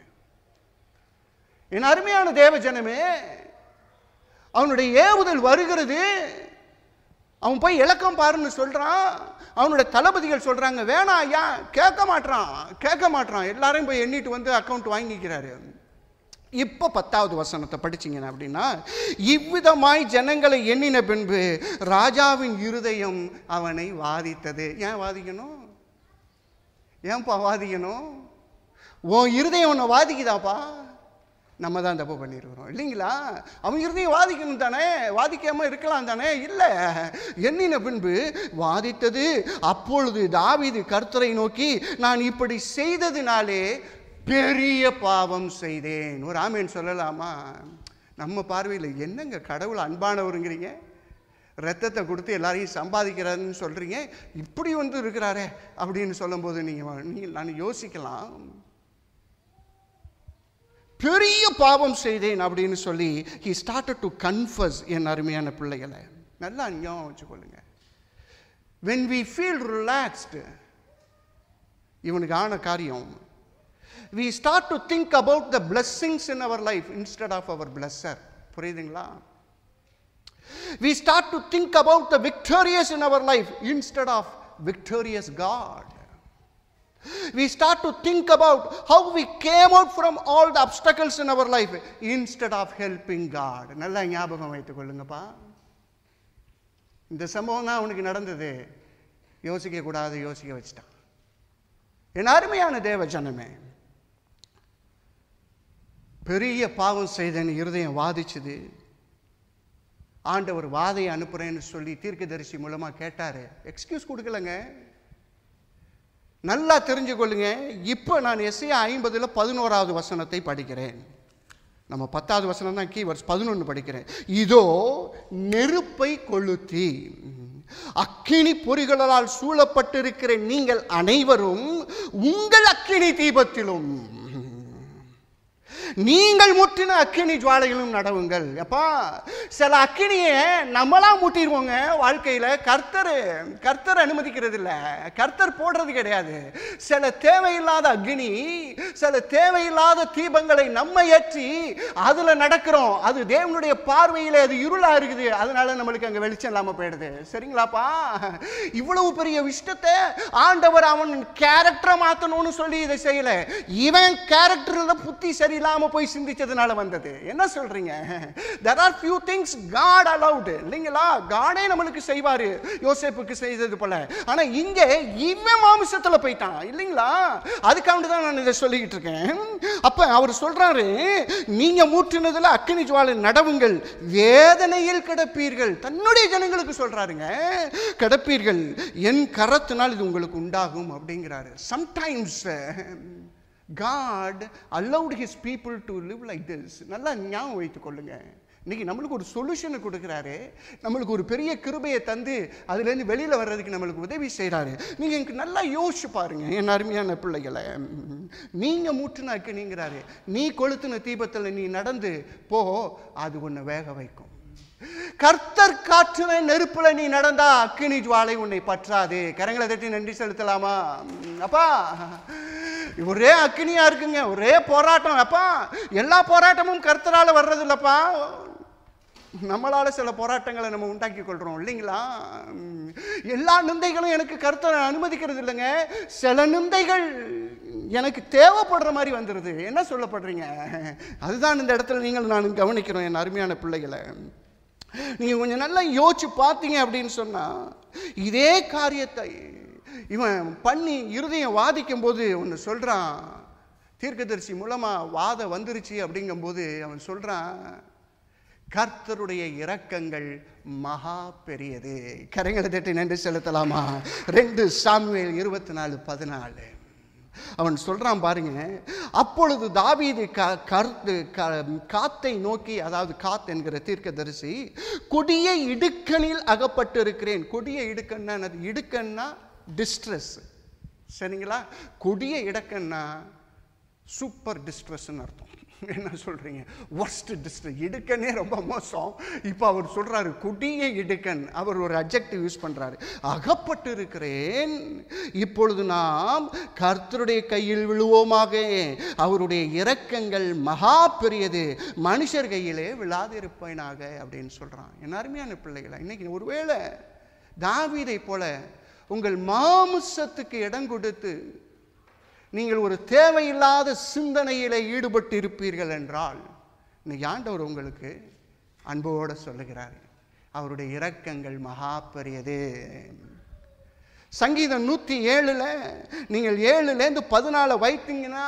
என் அருமையான தேவஜனமே அவனுடைய ஏவுதல் வருகிறது அவன் போய் இலக்கம் பாருன்னு சொல்கிறான் அவனோட தளபதிகள் சொல்கிறாங்க வேணாம் ஐயா கேட்க மாட்டான் கேட்க மாட்டான் எல்லாரையும் போய் எண்ணிட்டு வந்து அக்கௌண்ட் வாங்கிக்கிறாரு இப்போ பத்தாவது வசனத்தை படிச்சிங்க அப்படின்னா இவ்விதமாய் ஜனங்களை எண்ணின பின்பு ராஜாவின் இருதயம் அவனை வாதித்தது ஏன் வாதிக்கணும் ஏன்பா வாதிக்கணும் உன் இருதயம் உன்னை வாதிக்குதாப்பா நம்ம தான் தப்பு பண்ணியிருக்கிறோம் இல்லைங்களா அவங்க இருந்தையும் வாதிக்கணும் தானே வாதிக்காமல் இருக்கலாம் தானே இல்லை என்னின பின்பு வாதித்தது அப்பொழுது தாவிது கர்த்தரை நோக்கி நான் இப்படி செய்ததுனாலே பெரிய பாவம் செய்தேன் ஒரு ஆமேன் சொல்லலாமா நம்ம பார்வையில் என்னங்க கடவுள் அன்பானவருங்கிறீங்க ரத்தத்தை கொடுத்து எல்லாரையும் சம்பாதிக்கிறாருன்னு சொல்கிறீங்க இப்படி வந்து இருக்கிறாரே அப்படின்னு சொல்லும்போது நீங்கள் நீங்கள் நான் யோசிக்கலாம் பெரிய பாவம் செய்தேன் அப்படின்னு சொல்லி ஹி ஸ்டார்டட் டு கன்ஃபஸ் என் அருமையான பிள்ளைகளை நல்லா ஞாபகம் வச்சுக்கொள்ளுங்க வென் வி ஃபீல் ரிலாக்ஸ்டு இவனுக்கு ஆன காரியம் we start to think about the blessings in our life instead of our blesser புரியுதுங்களா we start to think about the victorious in our life instead of victorious God We start to think about how we came out from all the obstacles in our life instead of helping God. நல்லா ஞாபகம் வைத்துக் கொள்ளுங்கப்பா இந்த சம்பவம் தான் அவனுக்கு நடந்தது கூடாது யோசிக்க வச்சுட்டான் என் அருமையான தேவ ஜனமே பெரிய பாவம் செய்தேன்னு இருதயம் வாதிச்சுது ஆண்டவர் வாதையை அனுப்புகிறேன்னு சொல்லி தீர்க்க தரிசி மூலமாக கேட்டார் எக்ஸ்கியூஸ் கொடுக்கலங்க நல்லா தெரிஞ்சு கொள்ளுங்க இப்போ நான் எஸ்ஐ ஐம்பதில் பதினோராவது வசனத்தை படிக்கிறேன் நம்ம பத்தாவது வசனம் தான் கீ வர்ஸ் பதினொன்று படிக்கிறேன் இதோ நெருப்பை கொளுத்தி அக்கினி பொறிகளால் சூழப்பட்டிருக்கிற நீங்கள் அனைவரும் உங்கள் அக்கினி தீபத்திலும் நீங்கள் முற்றின அக்கினி ஜுவாலைகளும் நடவுங்கள் அப்பா சில அக்கினியை நம்மளாம் முட்டிடுவோங்க வாழ்க்கையில் கர்த்தர் கர்த்தர் அனுமதிக்கிறது இல்லை கர்த்தர் போடுறது கிடையாது சில தேவையில்லாத அக்னி சில தேவையில்லாத தீபங்களை நம்ம ஏற்றி அதில் நடக்கிறோம் அது தேவனுடைய பார்வையில் அது இருளாக இருக்குது அதனால நம்மளுக்கு அங்கே வெளிச்சம் இல்லாமல் போயிடுது சரிங்களாப்பா இவ்வளவு பெரிய விஷயத்தை ஆண்டவர் அவன் கேரக்டரை மாற்றணும்னு சொல்லி இதை செய்யலை இவன் கேரக்டரில் புத்தி சரியில்லாமல் தெரியாமல் போய் சிந்திச்சதுனால வந்தது என்ன சொல்கிறீங்க there are few things God allowed இல்லைங்களா காடே நம்மளுக்கு செய்வார் யோசேப்புக்கு செய்தது போல ஆனால் இங்கே இவன் மாமிசத்தில் போயிட்டான் இல்லைங்களா அதுக்காண்டு தான் நான் இதை சொல்லிக்கிட்டு இருக்கேன் அப்போ அவர் சொல்கிறாரு நீங்கள் மூற்றினதில் அக்கினி ஜுவாலை நடவுங்கள் வேதனையில் கிடப்பீர்கள் தன்னுடைய ஜனங்களுக்கு சொல்கிறாருங்க கிடப்பீர்கள் என் கரத்தினால் இது உங்களுக்கு உண்டாகும் அப்படிங்கிறாரு sometimes God allowed his people to live like this நல்லா ஞாபகம் வைத்துக் கொள்ளுங்க இன்னைக்கு நம்மளுக்கு ஒரு சொல்யூஷனை கொடுக்குறாரு நம்மளுக்கு ஒரு பெரிய கிருபையை தந்து அதுலேருந்து வெளியில் வர்றதுக்கு நம்மளுக்கு உதவி செய்கிறாரு நீங்கள் எனக்கு நல்லா யோசிச்சு பாருங்க என் அருமையான பிள்ளைகளை நீங்கள் மூட்டுனாக்கு நீங்கிறாரு நீ கொளுத்துன தீபத்தில் நீ நடந்து போ அது ஒன்று வேக வைக்கும் கர்த்தர் காற்றுன நெருப்புல நீ நடந்தா அக்கினி ஜுவாலை உன்னை பற்றாது கரங்களை தட்டி நன்றி செலுத்தலாமா அப்பா ஒரே அக்கினியா இருக்குங்க ஒரே போராட்டம் அப்பா எல்லா போராட்டமும் கர்த்தரால் வர்றது இல்லப்பா நம்மளால் சில போராட்டங்களை நம்ம உண்டாக்கி கொள்கிறோம் இல்லைங்களா எல்லா நிந்தைகளும் எனக்கு கருத்தை அனுமதிக்கிறது இல்லைங்க சில நிந்தைகள் எனக்கு தேவைப்படுற மாதிரி வந்துடுது என்ன சொல்லப்படுறீங்க அதுதான் இந்த இடத்துல நீங்கள் நான் கவனிக்கிறோம் என் அருமையான பிள்ளைகளை நீங்கள் கொஞ்சம் நல்லா யோசிச்சு பார்த்தீங்க அப்படின்னு சொன்னால் இதே காரியத்தை இவன் பண்ணி இருதயம் வாதிக்கும் போது ஒன்று சொல்கிறான் தீர்க்கதரிசி மூலமாக வாதம் வந்துருச்சு அப்படிங்கும்போது அவன் சொல்கிறான் கர்த்தருடைய இரக்கங்கள் மகா பெரியது கரைங்களை தட்டி நன்றி செலுத்தலாமா ரெண்டு சாமியல் இருபத்தி நாலு பதினாலு அவன் சொல்கிறான் பாருங்க அப்பொழுது தாவீது க கருத்து க காத்தை நோக்கி அதாவது காத் என்கிற தீர்க்கதரிசி கொடிய இடுக்கனில் அகப்பட்டு இருக்கிறேன் கொடிய இடுக்கன்னா இடுக்கன்னா டிஸ்ட்ரெஸ் சரிங்களா கொடிய இடக்கன்னா சூப்பர் டிஸ்ட்ரெஸ்ன்னு அர்த்தம் என்ன சொல்கிறீங்க ஒர்ஸ்ட் டிஸ்ட்ரிக் இடுக்கனே ரொம்ப மோசம் இப்போ அவர் சொல்கிறாரு குடிய இடுக்கன் அவர் ஒரு அப்ஜெக்டிவ் யூஸ் பண்ணுறாரு அகப்பட்டு இருக்கிறேன் இப்பொழுது நாம் கர்த்தருடைய கையில் விழுவோமாக அவருடைய இரக்கங்கள் மகா பெரியது மனுஷர் கையிலே இருப்பேனாக அப்படின்னு சொல்கிறான் என் அருமையான பிள்ளைகள இன்றைக்கி ஒருவேளை தாவீதை போல உங்கள் மாமிசத்துக்கு இடம் கொடுத்து நீங்கள் ஒரு தேவையில்லாத சிந்தனையில் ஈடுபட்டு இருப்பீர்கள் என்றால் இன்னைக்கு ஆண்டவர் உங்களுக்கு அன்போடு சொல்லுகிறார் அவருடைய இரக்கங்கள் மகா பெரியது சங்கீதம் நூற்றி ஏழில் நீங்கள் ஏழுலேருந்து பதினாலு வைத்தீங்கன்னா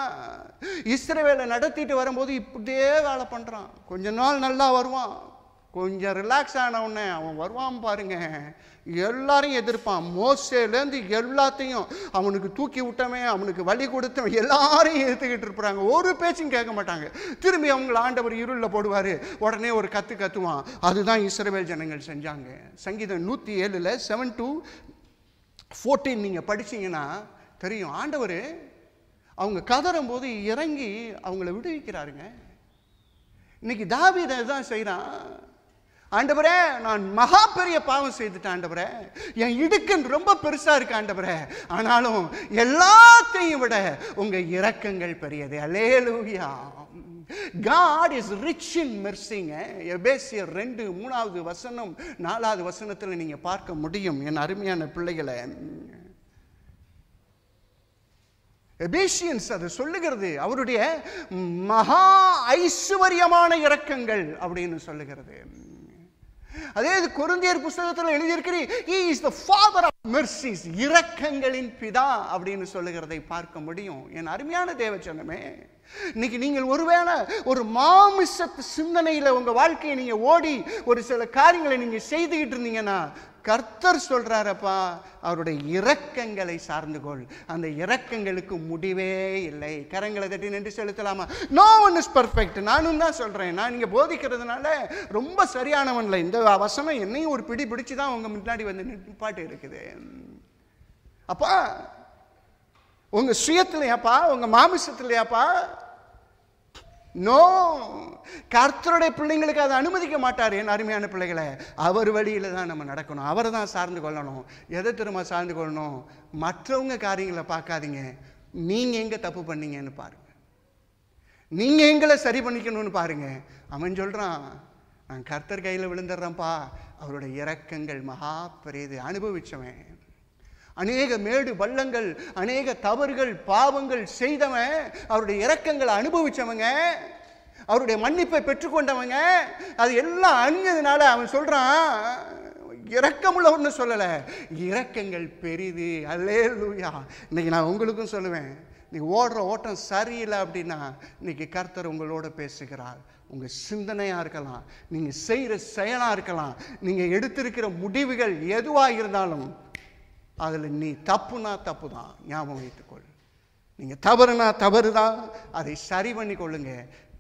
இஸ்ரேவேலை நடத்திட்டு வரும்போது இப்படியே வேலை பண்ணுறான் கொஞ்ச நாள் நல்லா வருவான் கொஞ்சம் ரிலாக்ஸ் ஆன உடனே அவன் வருவான் பாருங்க எல்லாரையும் எதிர்ப்பான் மோசேலேருந்து எல்லாத்தையும் அவனுக்கு தூக்கி விட்டவன் அவனுக்கு வழி கொடுத்தவன் எல்லாரையும் எடுத்துக்கிட்டு இருப்பாங்க ஒரு பேச்சும் கேட்க மாட்டாங்க திரும்பி அவங்கள ஆண்டவர் இருளில் போடுவார் உடனே ஒரு கற்று கத்துவான் அதுதான் இஸ்ரவேல் ஜனங்கள் செஞ்சாங்க சங்கீதம் நூற்றி ஏழில் செவன் டூ ஃபோர்டீன் நீங்கள் படிச்சிங்கன்னா தெரியும் ஆண்டவர் அவங்க கதறும் போது இறங்கி அவங்கள விடுவிக்கிறாருங்க இன்னைக்கு தாவிதான் செய்கிறான் ஆண்டவரே நான் மகா பெரிய பாவம் செய்துட்டேன் ஆண்டவரே என் இடுக்கன் ரொம்ப பெருசாக இருக்கு ஆண்டவரே ஆனாலும் எல்லாத்தையும் விட உங்கள் இரக்கங்கள் பெரியது அலே காட் இஸ் ரிச் இன் மெர்சிங்க எபேசியர் ரெண்டு மூணாவது வசனம் நாலாவது வசனத்தில் நீங்கள் பார்க்க முடியும் என் அருமையான பிள்ளைகளை எபேசியன்ஸ் அதை சொல்லுகிறது அவருடைய மகா ஐஸ்வர்யமான இறக்கங்கள் அப்படின்னு சொல்லுகிறது அதே இது குருந்தியர் புஸ்தகத்தில் எழுதியிருக்கிறீ இரக்கங்களின் பிதா அப்படின்னு சொல்லுகிறதை பார்க்க முடியும் என் அருமையான தேவச்சனமே இன்னைக்கு நீங்கள் ஒருவேளை ஒரு மாமிசத்து சிந்தனையில் உங்கள் வாழ்க்கையை நீங்கள் ஓடி ஒரு சில காரியங்களை நீங்கள் செய்துக்கிட்டு இருந்தீங்கன்னா கர்த்தர் சொல்கிறாரப்பா அவருடைய இரக்கங்களை சார்ந்து கொள் அந்த இரக்கங்களுக்கு முடிவே இல்லை கரங்களை தட்டி நின்று செலுத்தலாமா நோ ஒன் இஸ் பர்ஃபெக்ட் நானும் தான் சொல்கிறேன் நான் இங்கே போதிக்கிறதுனால ரொம்ப சரியானவன் இல்லை இந்த வசனம் என்னையும் ஒரு பிடி பிடிச்சி தான் உங்கள் முன்னாடி வந்து நிப்பாட்டு இருக்குது அப்பா உங்கள் சுயத்துலையாப்பா உங்கள் மாமிசத்துலையாப்பா நோ கர்த்தருடைய பிள்ளைங்களுக்கு அதை அனுமதிக்க மாட்டார் என் அருமையான பிள்ளைகளை அவர் வழியில் தான் நம்ம நடக்கணும் அவரை தான் சார்ந்து கொள்ளணும் எதை திரும்ப சார்ந்து கொள்ளணும் மற்றவங்க காரியங்களை பார்க்காதீங்க நீங்கள் எங்கே தப்பு பண்ணீங்கன்னு பாருங்கள் நீங்கள் எங்களை சரி பண்ணிக்கணும்னு பாருங்கள் அவன் சொல்கிறான் நான் கர்த்தர் கையில் விழுந்துடுறேன்ப்பா அவரோட இறக்கங்கள் மகா பெரியது அனுபவிச்சவன் அநேக மேடு பள்ளங்கள் அநேக தவறுகள் பாவங்கள் செய்தவன் அவருடைய இறக்கங்களை அனுபவிச்சவங்க அவருடைய மன்னிப்பை பெற்றுக்கொண்டவங்க அது எல்லாம் அணிஞ்சதுனால அவன் சொல்கிறான் இரக்கமுள்ள ஒன்று சொல்லலை இரக்கங்கள் பெரிது அல்லே லூயா இன்னைக்கு நான் உங்களுக்கும் சொல்லுவேன் நீ ஓடுற ஓட்டம் சரியில்லை அப்படின்னா இன்றைக்கி கர்த்தர் உங்களோட பேசுகிறார் உங்கள் சிந்தனையாக இருக்கலாம் நீங்கள் செய்கிற செயலாக இருக்கலாம் நீங்கள் எடுத்திருக்கிற முடிவுகள் எதுவாக இருந்தாலும் அதில் நீ தப்புனா தப்பு தான் ஞாபகம் வைத்துக்கொள் நீங்கள் தவறுனா தவறு தான் அதை சரி பண்ணி கொள்ளுங்க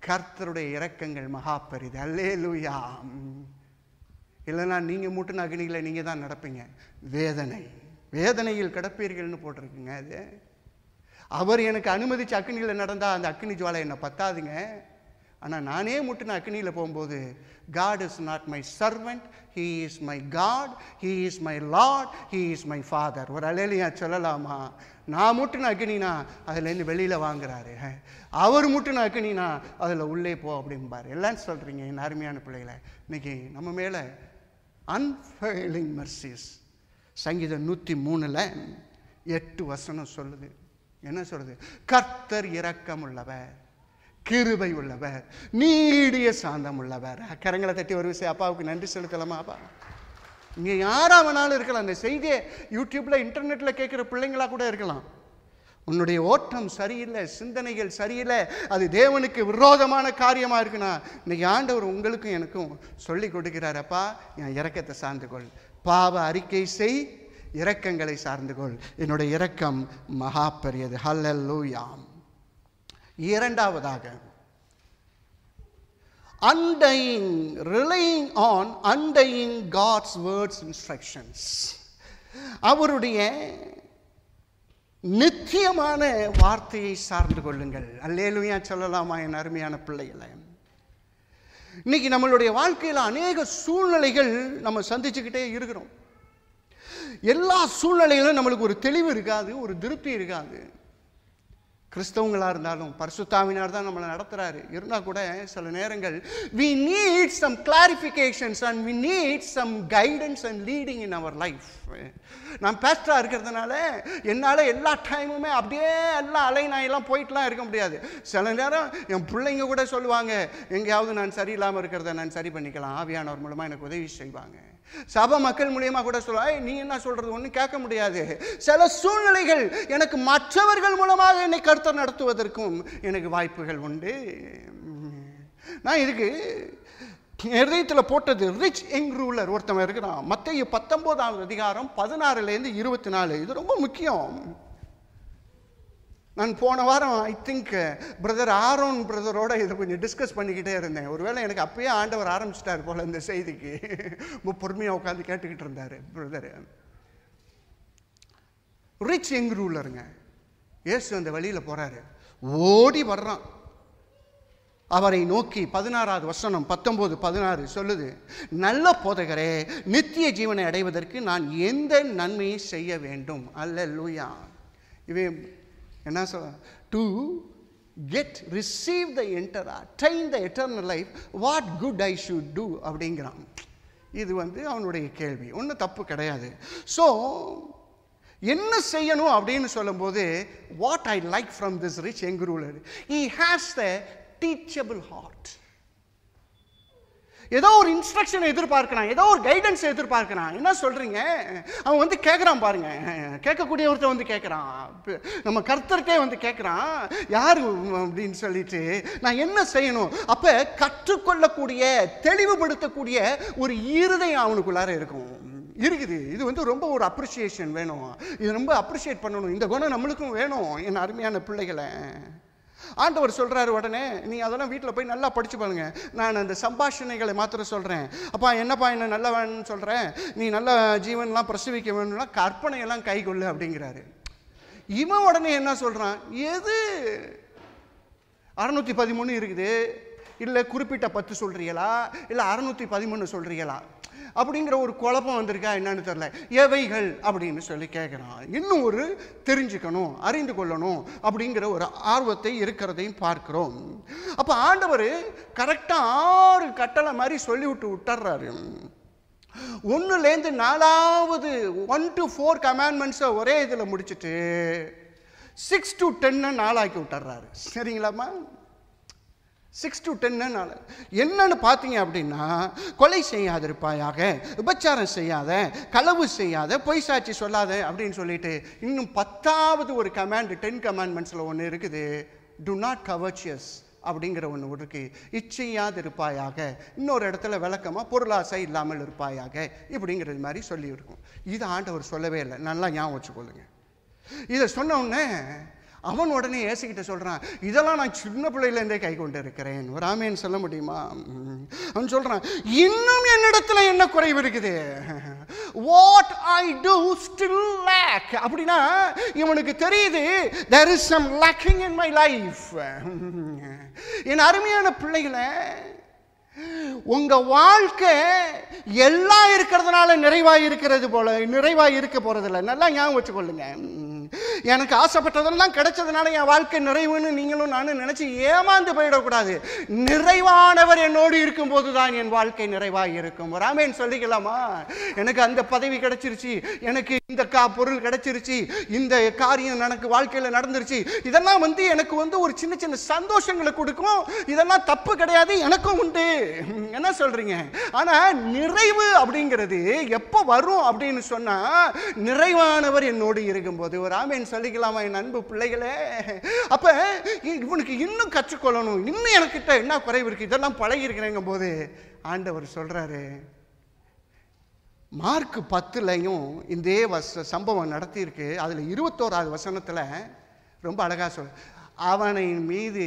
கர்த்தருடைய இறக்கங்கள் மகா பெரிது அல்லே லூயா இல்லைன்னா நீங்கள் மூட்டின அக்னியில் நீங்கள் தான் நடப்பீங்க வேதனை வேதனையில் கிடப்பீர்கள்னு போட்டிருக்குங்க அது அவர் எனக்கு அனுமதிச்சு அக்னியில் நடந்தால் அந்த அக்னி ஜுவாலை என்னை பத்தாதுங்க ஆனால் நானே நான் அக்னியில் போகும்போது God is not my servant he is my God he is my lord he is my father ஒரு அலையிலையா சொல்லலாமா நான் நான் அக்னினா அதுலேருந்து வெளியில் வாங்குறாரு அவர் நான் அக்னினா அதில் உள்ளே போ அப்படிம்பார் எல்லாம் சொல்கிறீங்க என் அருமையான பிள்ளைகளை இன்னைக்கு நம்ம மேலே அன்ஃபெயிலிங் மெர்சிஸ் சங்கீதம் நூற்றி மூணில் எட்டு வசனம் சொல்லுது என்ன சொல்லுது கர்த்தர் இரக்கம் உள்ளவர் கிருபை உள்ளவர் நீடிய சாந்தம் உள்ளவர் கரங்களை தட்டி ஒரு விஷயம் அப்பாவுக்கு நன்றி செலுத்தலாமா அப்பா இங்கே யாராக வேணாலும் இருக்கலாம் அந்த செய்தியை யூடியூப்பில் இன்டர்நெட்டில் கேட்குற பிள்ளைங்களாக கூட இருக்கலாம் உன்னுடைய ஓட்டம் சரியில்லை சிந்தனைகள் சரியில்லை அது தேவனுக்கு விரோதமான காரியமாக இருக்குன்னா இன்னைக்கு ஆண்டவர் உங்களுக்கும் எனக்கும் சொல்லி கொடுக்கிறாரப்பா என் இறக்கத்தை சார்ந்து கொள் பாவ அறிக்கை செய் இரக்கங்களை சார்ந்து கொள் என்னுடைய இரக்கம் மகா ஹல்லூயாம் இரண்டாவதாக undying relying on undying God's words instructions அவருடைய நித்தியமான வார்த்தையை சார்ந்து கொள்ளுங்கள் அல்லேலுமையா சொல்லலாமா என் அருமையான பிள்ளைகளை இன்னைக்கு நம்மளுடைய வாழ்க்கையில் அநேக சூழ்நிலைகள் நம்ம சந்திச்சுக்கிட்டே இருக்கிறோம் எல்லா சூழ்நிலையிலும் நம்மளுக்கு ஒரு தெளிவு இருக்காது ஒரு திருப்தி இருக்காது கிறிஸ்தவங்களாக இருந்தாலும் பரிசுத்தாவினார் தான் நம்மளை நடத்துகிறாரு இருந்தால் கூட சில நேரங்கள் we need some clarifications and we need some guidance and leading in our life இருப்பேன் நான் பேஸ்டராக இருக்கிறதுனால என்னால் எல்லா டைமுமே அப்படியே எல்லாம் நாயெல்லாம் போயிட்டுலாம் இருக்க முடியாது சில நேரம் என் பிள்ளைங்க கூட சொல்லுவாங்க எங்கேயாவது நான் சரியில்லாமல் இருக்கிறத நான் சரி பண்ணிக்கலாம் ஆவியானவர் மூலமாக எனக்கு உதவி செய்வாங்க சப மக்கள் மூலியமாக கூட சொல்ல நீ என்ன சொல்கிறது ஒன்றும் கேட்க முடியாது சில சூழ்நிலைகள் எனக்கு மற்றவர்கள் மூலமாக என்னை கருத்தை நடத்துவதற்கும் எனக்கு வாய்ப்புகள் உண்டு நான் இதுக்கு ஹிருதயத்தில் போட்டது ரிச் யங் ரூலர் ஒருத்தவன் இருக்கிறான் மற்ற பத்தொன்பதாவது அதிகாரம் பதினாறுலேருந்து இருபத்தி நாலு இது ரொம்ப முக்கியம் நான் போன வாரம் ஐ திங்க் பிரதர் ஆரோன் பிரதரோட இதை கொஞ்சம் டிஸ்கஸ் பண்ணிக்கிட்டே இருந்தேன் ஒருவேளை எனக்கு அப்பயே ஆண்டவர் ஆரம்பிச்சிட்டார் போல் இந்த செய்திக்கு ரொம்ப பொறுமையாக உட்காந்து கேட்டுக்கிட்டு இருந்தார் பிரதர் ரிச் யங் ரூலருங்க இயேசு அந்த வழியில் போகிறாரு ஓடி வர்றான் அவரை நோக்கி பதினாறாவது வசனம் பத்தொம்போது பதினாறு சொல்லுது நல்ல போதகரே நித்திய ஜீவனை அடைவதற்கு நான் எந்த நன்மையை செய்ய வேண்டும் அல்ல லூயா இவே என்ன சொல் டு கெட் ரிசீவ் த என்டரா ட்ரெயின் the eternal life what good I should do அப்படிங்கிறான் இது வந்து அவனுடைய கேள்வி ஒன்றும் தப்பு கிடையாது ஸோ என்ன செய்யணும் அப்படின்னு சொல்லும்போது what I like from this rich young ruler he has the teachable heart ஏதோ ஒரு இன்ஸ்ட்ரக்ஷன் எதிர்பார்க்கிறான் ஏதோ ஒரு கைடன்ஸ் எதிர்பார்க்கிறான் என்ன சொல்கிறீங்க அவன் வந்து கேட்குறான் பாருங்க கேட்கக்கூடிய ஒருத்தர் வந்து கேட்குறான் நம்ம கர்த்தர்கிட்டே வந்து கேட்குறான் யார் அப்படின்னு சொல்லிட்டு நான் என்ன செய்யணும் அப்போ கற்றுக்கொள்ளக்கூடிய தெளிவுபடுத்தக்கூடிய ஒரு இருதயம் அவனுக்குள்ளார இருக்கும் இருக்குது இது வந்து ரொம்ப ஒரு அப்ரிஷியேஷன் வேணும் இது ரொம்ப அப்ரிஷியேட் பண்ணணும் இந்த குணம் நம்மளுக்கும் வேணும் என் அருமையான பிள்ளைகளை ஆண்டவர் சொல்கிறாரு உடனே நீ அதெல்லாம் வீட்டில் போய் நல்லா படித்து பாருங்க நான் அந்த சம்பாஷணைகளை மாத்திரம் சொல்கிறேன் அப்பா என்னப்பா என்ன நல்ல வேணும்னு சொல்கிறேன் நீ நல்ல ஜீவன்லாம் பிரசவிக்க வேணும்னா கற்பனையெல்லாம் கை கொள்ளு அப்படிங்கிறாரு இவன் உடனே என்ன சொல்கிறான் எது அறநூற்றி பதிமூணு இருக்குது இல்லை குறிப்பிட்ட பத்து சொல்கிறீங்களா இல்லை அறநூற்றி பதிமூணு சொல்கிறீங்களா அப்படிங்கிற ஒரு குழப்பம் வந்திருக்கா என்னன்னு தெரில எவைகள் அப்படின்னு சொல்லி கேட்குறான் இன்னும் ஒரு தெரிஞ்சுக்கணும் அறிந்து கொள்ளணும் அப்படிங்கிற ஒரு ஆர்வத்தை இருக்கிறதையும் பார்க்கிறோம் அப்போ ஆண்டவர் கரெக்டாக ஆறு கட்டளை மாதிரி சொல்லி விட்டு விட்டுறாரு ஒன்றுலேருந்து நாலாவது ஒன் டு ஃபோர் கமேண்ட்மெண்ட்ஸை ஒரே இதில் முடிச்சுட்டு சிக்ஸ் டு டென்னு நாளாக்கி விட்டுறாரு சரிங்களாம்மா சிக்ஸ் டு டென்னுனால என்னன்னு பார்த்தீங்க அப்படின்னா கொலை செய்யாதிருப்பாயாக உபச்சாரம் செய்யாத களவு செய்யாத பொய் சாட்சி சொல்லாத அப்படின்னு சொல்லிட்டு இன்னும் பத்தாவது ஒரு கமாண்ட் டென் கமாண்ட்மெண்ட்ஸில் ஒன்று இருக்குது டு நாட் கவர்ச்சியஸ் அப்படிங்கிற ஒன்று இருக்குது இச்சையாது இருப்பாயாக இன்னொரு இடத்துல விளக்கமாக பொருளாசை இல்லாமல் இருப்பாயாக இப்படிங்கிறது மாதிரி சொல்லியிருக்கும் இது ஆண்டவர் சொல்லவே இல்லை நல்லா ஞாபகம் வச்சுக்கொள்ளுங்க இதை சொன்ன அவன் உடனே ஏசிக்கிட்ட சொல்கிறான் இதெல்லாம் நான் சின்ன பிள்ளையிலேருந்தே கை கொண்டு இருக்கிறேன் ஒரு ஆமேன்னு சொல்ல முடியுமா அவன் சொல்கிறான் இன்னும் என்னிடத்துல என்ன குறைவு இருக்குது what I do still lack அப்படின்னா இவனுக்கு தெரியுது there is some lacking in my life என் அருமையான பிள்ளைகளை உங்க வாழ்க்கை எல்லாம் இருக்கிறதுனால நிறைவாக இருக்கிறது போல நிறைவாக இருக்க போறதில்லை நல்லா ஞாபகம் வச்சுக்கொள்ளுங்க எனக்கு ஆசைப்பட்டதெல்லாம் கிடைச்சதுனால என் வாழ்க்கை நிறைவுன்னு நீங்களும் நானும் நினைச்சு ஏமாந்து போயிடக்கூடாது நிறைவானவர் என்னோடு இருக்கும்போது தான் என் வாழ்க்கை நிறைவாக இருக்கும் ராமேன் சொல்லிக்கலாமா எனக்கு அந்த பதவி கிடைச்சிருச்சு எனக்கு இந்த கா பொருள் கிடைச்சிருச்சு இந்த காரியம் எனக்கு வாழ்க்கையில் நடந்துருச்சு இதெல்லாம் வந்து எனக்கு வந்து ஒரு சின்ன சின்ன சந்தோஷங்களை கொடுக்கும் இதெல்லாம் தப்பு கிடையாது எனக்கும் உண்டு என்ன சொல்றீங்க ஆனால் நிறைவு அப்படிங்கிறது எப்போ வரும் அப்படின்னு சொன்னால் நிறைவானவர் என்னோடு இருக்கும்போது ஒரு ஆமீன் சொல்லிக்கலாமா என் அன்பு பிள்ளைகளே அப்போ இவனுக்கு இன்னும் கற்றுக்கொள்ளணும் இன்னும் எனக்கிட்ட என்ன குறைவு இருக்குது இதெல்லாம் பழகிருக்கிறேங்கும் போது ஆண்டவர் சொல்கிறாரு மார்க் பத்துலையும் இதே வச சம்பவம் நடத்தியிருக்கு அதில் இருபத்தோராது வசனத்தில் ரொம்ப அழகாக சொல் அவனின் மீது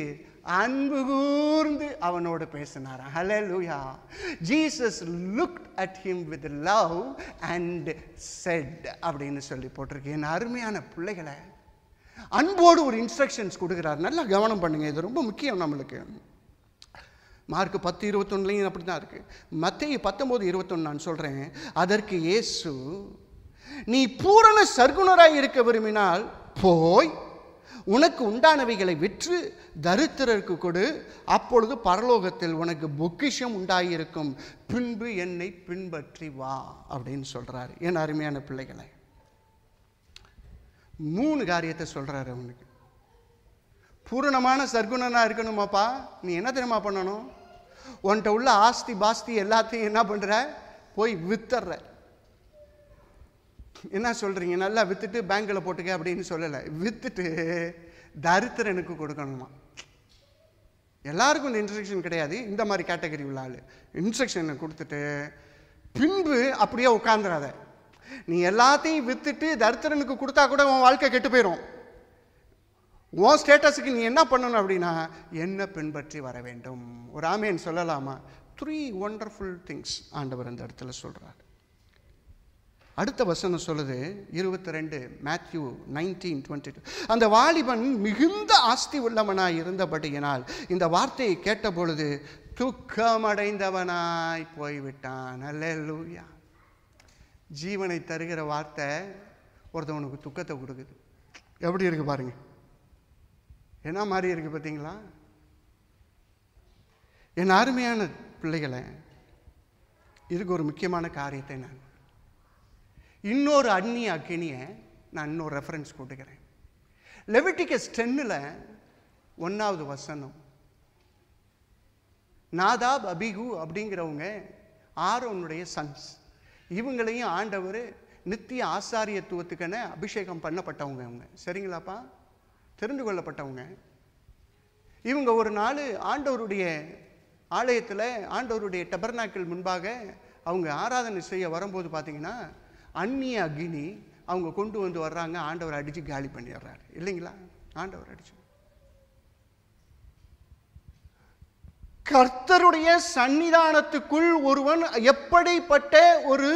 அன்பு கூர்ந்து அவனோடு பேசினாரா hallelujah Jesus looked at him with love and said அப்படின்னு சொல்லி போட்டிருக்கேன் என் அருமையான பிள்ளைகளை அன்போடு ஒரு இன்ஸ்ட்ரக்ஷன்ஸ் கொடுக்குறாரு நல்லா கவனம் பண்ணுங்கள் இது ரொம்ப முக்கியம் நம்மளுக்கு மார்க் பத்து இருபத்தொன்னுலையும் அப்படி தான் இருக்குது மத்திய பத்தொம்போது இருபத்தொன்று நான் சொல்கிறேன் அதற்கு இயேசு நீ பூரண சர்க்குணராக இருக்க விரும்பினால் போய் உனக்கு உண்டானவைகளை விற்று தரித்திரருக்கு கொடு அப்பொழுது பரலோகத்தில் உனக்கு பொக்கிஷம் உண்டாகியிருக்கும் பின்பு என்னை பின்பற்றி வா அப்படின்னு சொல்கிறார் என் அருமையான பிள்ளைகளை மூணு காரியத்தை சொல்கிறாரு அவனுக்கு பூரணமான சர்க்குணனாக இருக்கணுமாப்பா நீ என்ன தெரியுமா பண்ணணும் உன்கிட்ட உள்ள ஆஸ்தி பாஸ்தி எல்லாத்தையும் என்ன பண்ணுற போய் வித்தர்ற என்ன சொல்கிறீங்க நல்லா விற்றுட்டு பேங்க்கில் போட்டுக்க அப்படின்னு சொல்லலை விற்றுட்டு தரித்திரனுக்கு கொடுக்கணுமா எல்லாருக்கும் இந்த இன்ஸ்ட்ரக்ஷன் கிடையாது இந்த மாதிரி கேட்டகரி உள்ள ஆள் இன்ஸ்ட்ரக்ஷனை கொடுத்துட்டு பின்பு அப்படியே உட்காந்துடாத நீ எல்லாத்தையும் விற்றுட்டு தரித்திரனுக்கு கொடுத்தா கூட உன் வாழ்க்கை கெட்டு போயிடும் உன் ஸ்டேட்டஸுக்கு நீ என்ன பண்ணணும் அப்படின்னா என்ன பின்பற்றி வர வேண்டும் ஒரு ஆமையன் சொல்லலாமா த்ரீ ஒண்டர்ஃபுல் திங்ஸ் ஆண்டவர் அந்த இடத்துல சொல்கிறார் அடுத்த வசனம் சொல்லுது இருபத்தி ரெண்டு மேத்யூ நைன்டீன் டுவெண்ட்டி டூ அந்த வாலிபன் மிகுந்த ஆஸ்தி உள்ளவனாய் இருந்தபடியினால் இந்த வார்த்தையை கேட்டபொழுது துக்கமடைந்தவனாய் போய்விட்டான் அல்ல லூயா ஜீவனை தருகிற வார்த்தை ஒருத்தவனுக்கு துக்கத்தை கொடுக்குது எப்படி இருக்குது பாருங்கள் என்ன மாதிரி இருக்குது பார்த்தீங்களா என் அருமையான பிள்ளைகளை இதுக்கு ஒரு முக்கியமான காரியத்தை நான் இன்னொரு அந்நிய அக்கினியை நான் இன்னொரு ரெஃபரன்ஸ் கொடுக்குறேன் லெவிட்டிகஸ் டென்னில் ஒன்றாவது வசனம் நாதாப் அபிகு அப்படிங்கிறவங்க ஆரோனுடைய சன்ஸ் இவங்களையும் ஆண்டவர் நித்திய ஆசாரியத்துவத்துக்கென அபிஷேகம் பண்ணப்பட்டவங்க அவங்க சரிங்களாப்பா தெரிந்து கொள்ளப்பட்டவங்க இவங்க ஒரு நாள் ஆண்டவருடைய ஆலயத்தில் ஆண்டவருடைய டபர்நாக்கள் முன்பாக அவங்க ஆராதனை செய்ய வரும்போது பார்த்திங்கன்னா அந்நிய அக்னி அவங்க கொண்டு வந்து வர்றாங்க ஆண்டவர் அடித்து காலி பண்ணிடுறாரு இல்லைங்களா ஆண்டவர் அடிச்சு கர்த்தருடைய சன்னிதானத்துக்குள் ஒருவன் எப்படிப்பட்ட ஒரு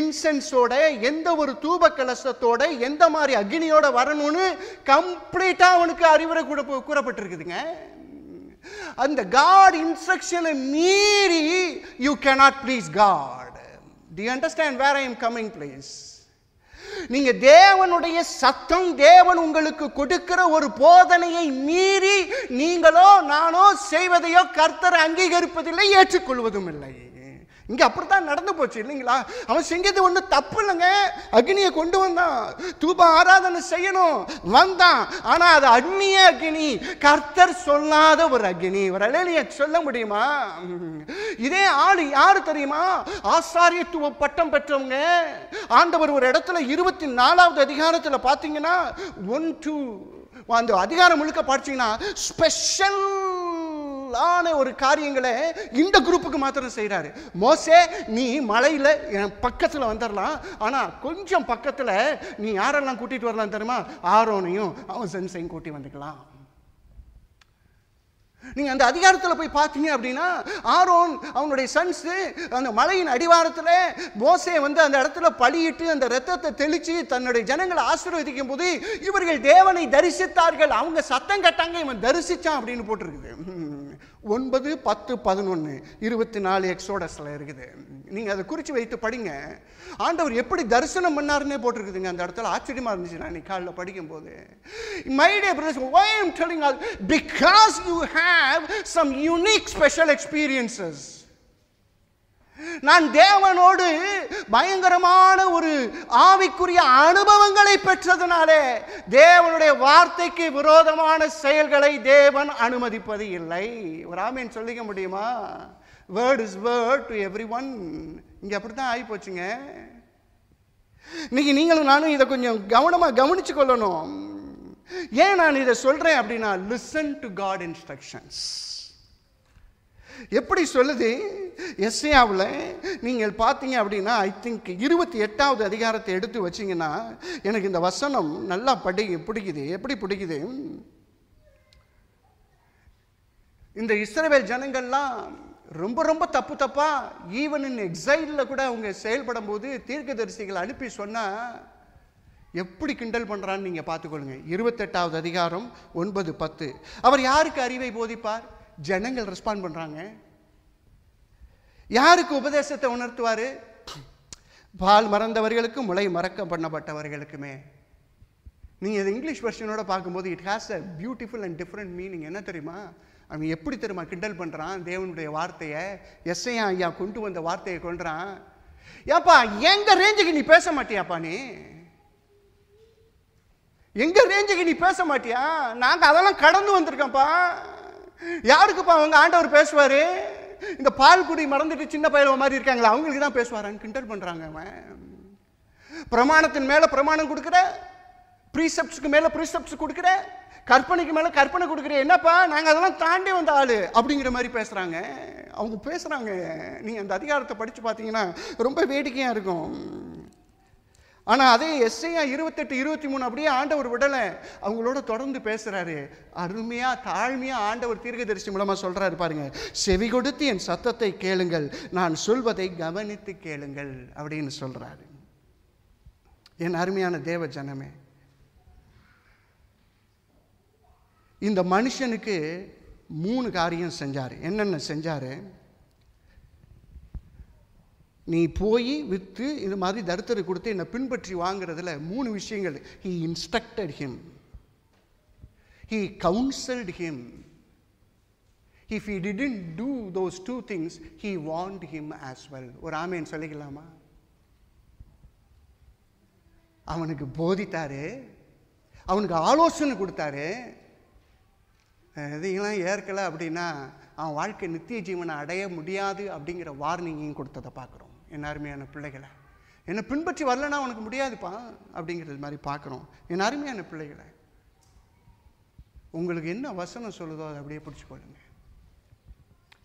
இன்சென்ஸோட எந்த ஒரு தூப கலசத்தோட எந்த மாதிரி அக்னியோட வரணும்னு கம்ப்ளீட்டாக அவனுக்கு அறிவுரை கூட கூறப்பட்டிருக்குதுங்க அந்த காட் இன்ஸ்ட்ரக்ஷனை மீறி you cannot please God to understand where I am coming please நீங்க தேவனுடைய சத்தம் தேவன் உங்களுக்கு கொடுக்கிற ஒரு போதனையை மீறி நீங்களோ நானோ செய்வதையோ கர்த்தர் அங்கீகரிப்பதில்லை ஏற்றுக்கொள்வதும் இல்லை இங்கே அப்படித்தான் நடந்து போச்சு இல்லைங்களா அவன் செஞ்சது ஒன்றும் தப்பு இல்லைங்க அக்னியை கொண்டு வந்தான் தூப ஆராதனை செய்யணும் வந்தான் ஆனால் அது அந்நிய அக்னி கர்த்தர் சொல்லாத ஒரு அக்னி ஒரு அலைய சொல்ல முடியுமா இதே ஆள் யார் தெரியுமா ஆசாரியத்துவ பட்டம் பெற்றவங்க ஆண்டவர் ஒரு இடத்துல இருபத்தி நாலாவது அதிகாரத்தில் பார்த்தீங்கன்னா ஒன் டூ அந்த அதிகாரம் முழுக்க பார்த்தீங்கன்னா ஸ்பெஷல் யூஸ்ஃபுல்லான ஒரு காரியங்களை இந்த குரூப்புக்கு மாத்திரம் செய்கிறாரு மோசே நீ மலையில் என் பக்கத்தில் வந்துடலாம் ஆனால் கொஞ்சம் பக்கத்தில் நீ யாரெல்லாம் கூட்டிகிட்டு வரலாம் தெரியுமா ஆரோனையும் அவன் சென்சையும் கூட்டி வந்துக்கலாம் நீங்கள் அந்த அதிகாரத்தில் போய் பார்த்தீங்க அப்படின்னா ஆரோன் அவனுடைய சன்ஸு அந்த மலையின் அடிவாரத்தில் போசே வந்து அந்த இடத்துல பழியிட்டு அந்த ரத்தத்தை தெளித்து தன்னுடைய ஜனங்களை ஆசீர்வதிக்கும் போது இவர்கள் தேவனை தரிசித்தார்கள் அவங்க சத்தம் கட்டாங்க இவன் தரிசித்தான் அப்படின்னு போட்டிருக்குது ஒன்பது பத்து பதினொன்று இருபத்தி நாலு எக்ஸோடஸில் இருக்குது நீங்கள் அதை குறித்து வைத்து படிங்க ஆண்டவர் எப்படி தரிசனம் பண்ணாருன்னே போட்டிருக்குதுங்க அந்த இடத்துல ஆச்சரியமாக இருந்துச்சு நான் இன்னைக்கு காலையில் படிக்கும்போது my day brothers why am telling all because you have have some unique special experiences. நான் தேவனோடு பயங்கரமான ஒரு ஆவிக்குரிய அனுபவங்களை பெற்றதுனாலே தேவனுடைய வார்த்தைக்கு விரோதமான செயல்களை தேவன் அனுமதிப்பது இல்லை ஒரு சொல்லிக்க முடியுமா word is word to everyone இங்கே அப்படித்தான் ஆகி போச்சுங்க இன்னைக்கு நீங்களும் நானும் இதை கொஞ்சம் கவனமாக கவனிச்சு கொள்ளணும் ஏன் நான் இதை சொல்கிறேன் அப்படின்னா லிசன் டு காட் இன்ஸ்ட்ரக்ஷன்ஸ் எப்படி சொல்லுது எஸ்ஐயாவில் நீங்கள் பார்த்தீங்க அப்படின்னா ஐ திங்க் இருபத்தி எட்டாவது அதிகாரத்தை எடுத்து வச்சிங்கன்னா எனக்கு இந்த வசனம் நல்லா படி பிடிக்குது எப்படி பிடிக்குது இந்த இஸ்ரேவேல் ஜனங்கள்லாம் ரொம்ப ரொம்ப தப்பு தப்பாக ஈவன் இன் எக்ஸைலில் கூட அவங்க செயல்படும் போது தீர்க்கதரிசிகள் அனுப்பி சொன்னால் எப்படி கிண்டல் பண்ணுறான்னு நீங்கள் பார்த்துக்கொள்ளுங்க இருபத்தெட்டாவது அதிகாரம் ஒன்பது பத்து அவர் யாருக்கு அறிவை போதிப்பார் ஜனங்கள் ரெஸ்பாண்ட் பண்ணுறாங்க யாருக்கு உபதேசத்தை உணர்த்துவார் பால் மறந்தவர்களுக்கும் முளை மறக்க பண்ணப்பட்டவர்களுக்குமே நீங்கள் இது இங்கிலீஷ் வெர்ஷனோட பார்க்கும்போது it has a beautiful and different meaning என்ன தெரியுமா அவன் எப்படி தெரியுமா கிண்டல் பண்ணுறான் தேவனுடைய வார்த்தையை எஸ்ஐயா ஐயா கொண்டு வந்த வார்த்தையை கொண்டுறான் ஏப்பா எங்கள் ரேஞ்சுக்கு நீ பேச மாட்டியாப்பா நீ எங்க ரேஞ்சுக்கு நீ பேச மாட்டியா நாங்கள் அதெல்லாம் கடந்து வந்திருக்கோம்ப்பா யாருக்குப்பா அவங்க ஆண்டவர் பேசுவார் இந்த பால் குடி மறந்துட்டு சின்ன பயிலவ மாதிரி இருக்காங்களா அவங்களுக்கு தான் பேசுவாரான்னு கிண்டல் பண்ணுறாங்க அவன் பிரமாணத்தின் மேலே பிரமாணம் கொடுக்குற ப்ரீசெப்ட்ஸுக்கு மேலே ப்ரீசெப்ட்ஸ் கொடுக்குற கற்பனைக்கு மேலே கற்பனை கொடுக்குற என்னப்பா நாங்கள் அதெல்லாம் தாண்டி வந்த ஆள் அப்படிங்கிற மாதிரி பேசுகிறாங்க அவங்க பேசுகிறாங்க நீ அந்த அதிகாரத்தை படித்து பார்த்தீங்கன்னா ரொம்ப வேடிக்கையாக இருக்கும் ஆனால் அதே எஸ்ஐயா இருபத்தெட்டு இருபத்தி மூணு அப்படியே ஆண்டவர் விடலை அவங்களோட தொடர்ந்து பேசுகிறாரு அருமையாக தாழ்மையாக ஆண்டவர் தீர்க்க தரிசி மூலமாக சொல்கிறாரு பாருங்க செவி கொடுத்து என் சத்தத்தை கேளுங்கள் நான் சொல்வதை கவனித்து கேளுங்கள் அப்படின்னு சொல்கிறாரு என் அருமையான தேவ ஜனமே இந்த மனுஷனுக்கு மூணு காரியம் செஞ்சார் என்னென்ன செஞ்சார் நீ போய் விற்று இது மாதிரி தருத்தரை கொடுத்து என்னை பின்பற்றி வாங்குறதுல மூணு விஷயங்கள் he instructed him he counselled him if he didn't do those two things he want him as well ஒரு ஆமையன் சொல்லிக்கலாமா அவனுக்கு போதித்தாரு அவனுக்கு ஆலோசனை கொடுத்தாரு இதையெல்லாம் ஏற்கலை அப்படின்னா அவன் வாழ்க்கை நித்திய ஜீவனை அடைய முடியாது அப்படிங்கிற வார்னிங்கையும் கொடுத்ததை பார்க்குறோம் என் அருமையான பிள்ளைகளை என்னை பின்பற்றி வரலன்னா உனக்கு முடியாதுப்பா அப்படிங்கிறது மாதிரி பார்க்குறோம் என் அருமையான பிள்ளைகளை உங்களுக்கு என்ன வசனம் சொல்லுதோ அதை அப்படியே பிடிச்சி கொள்ளுங்க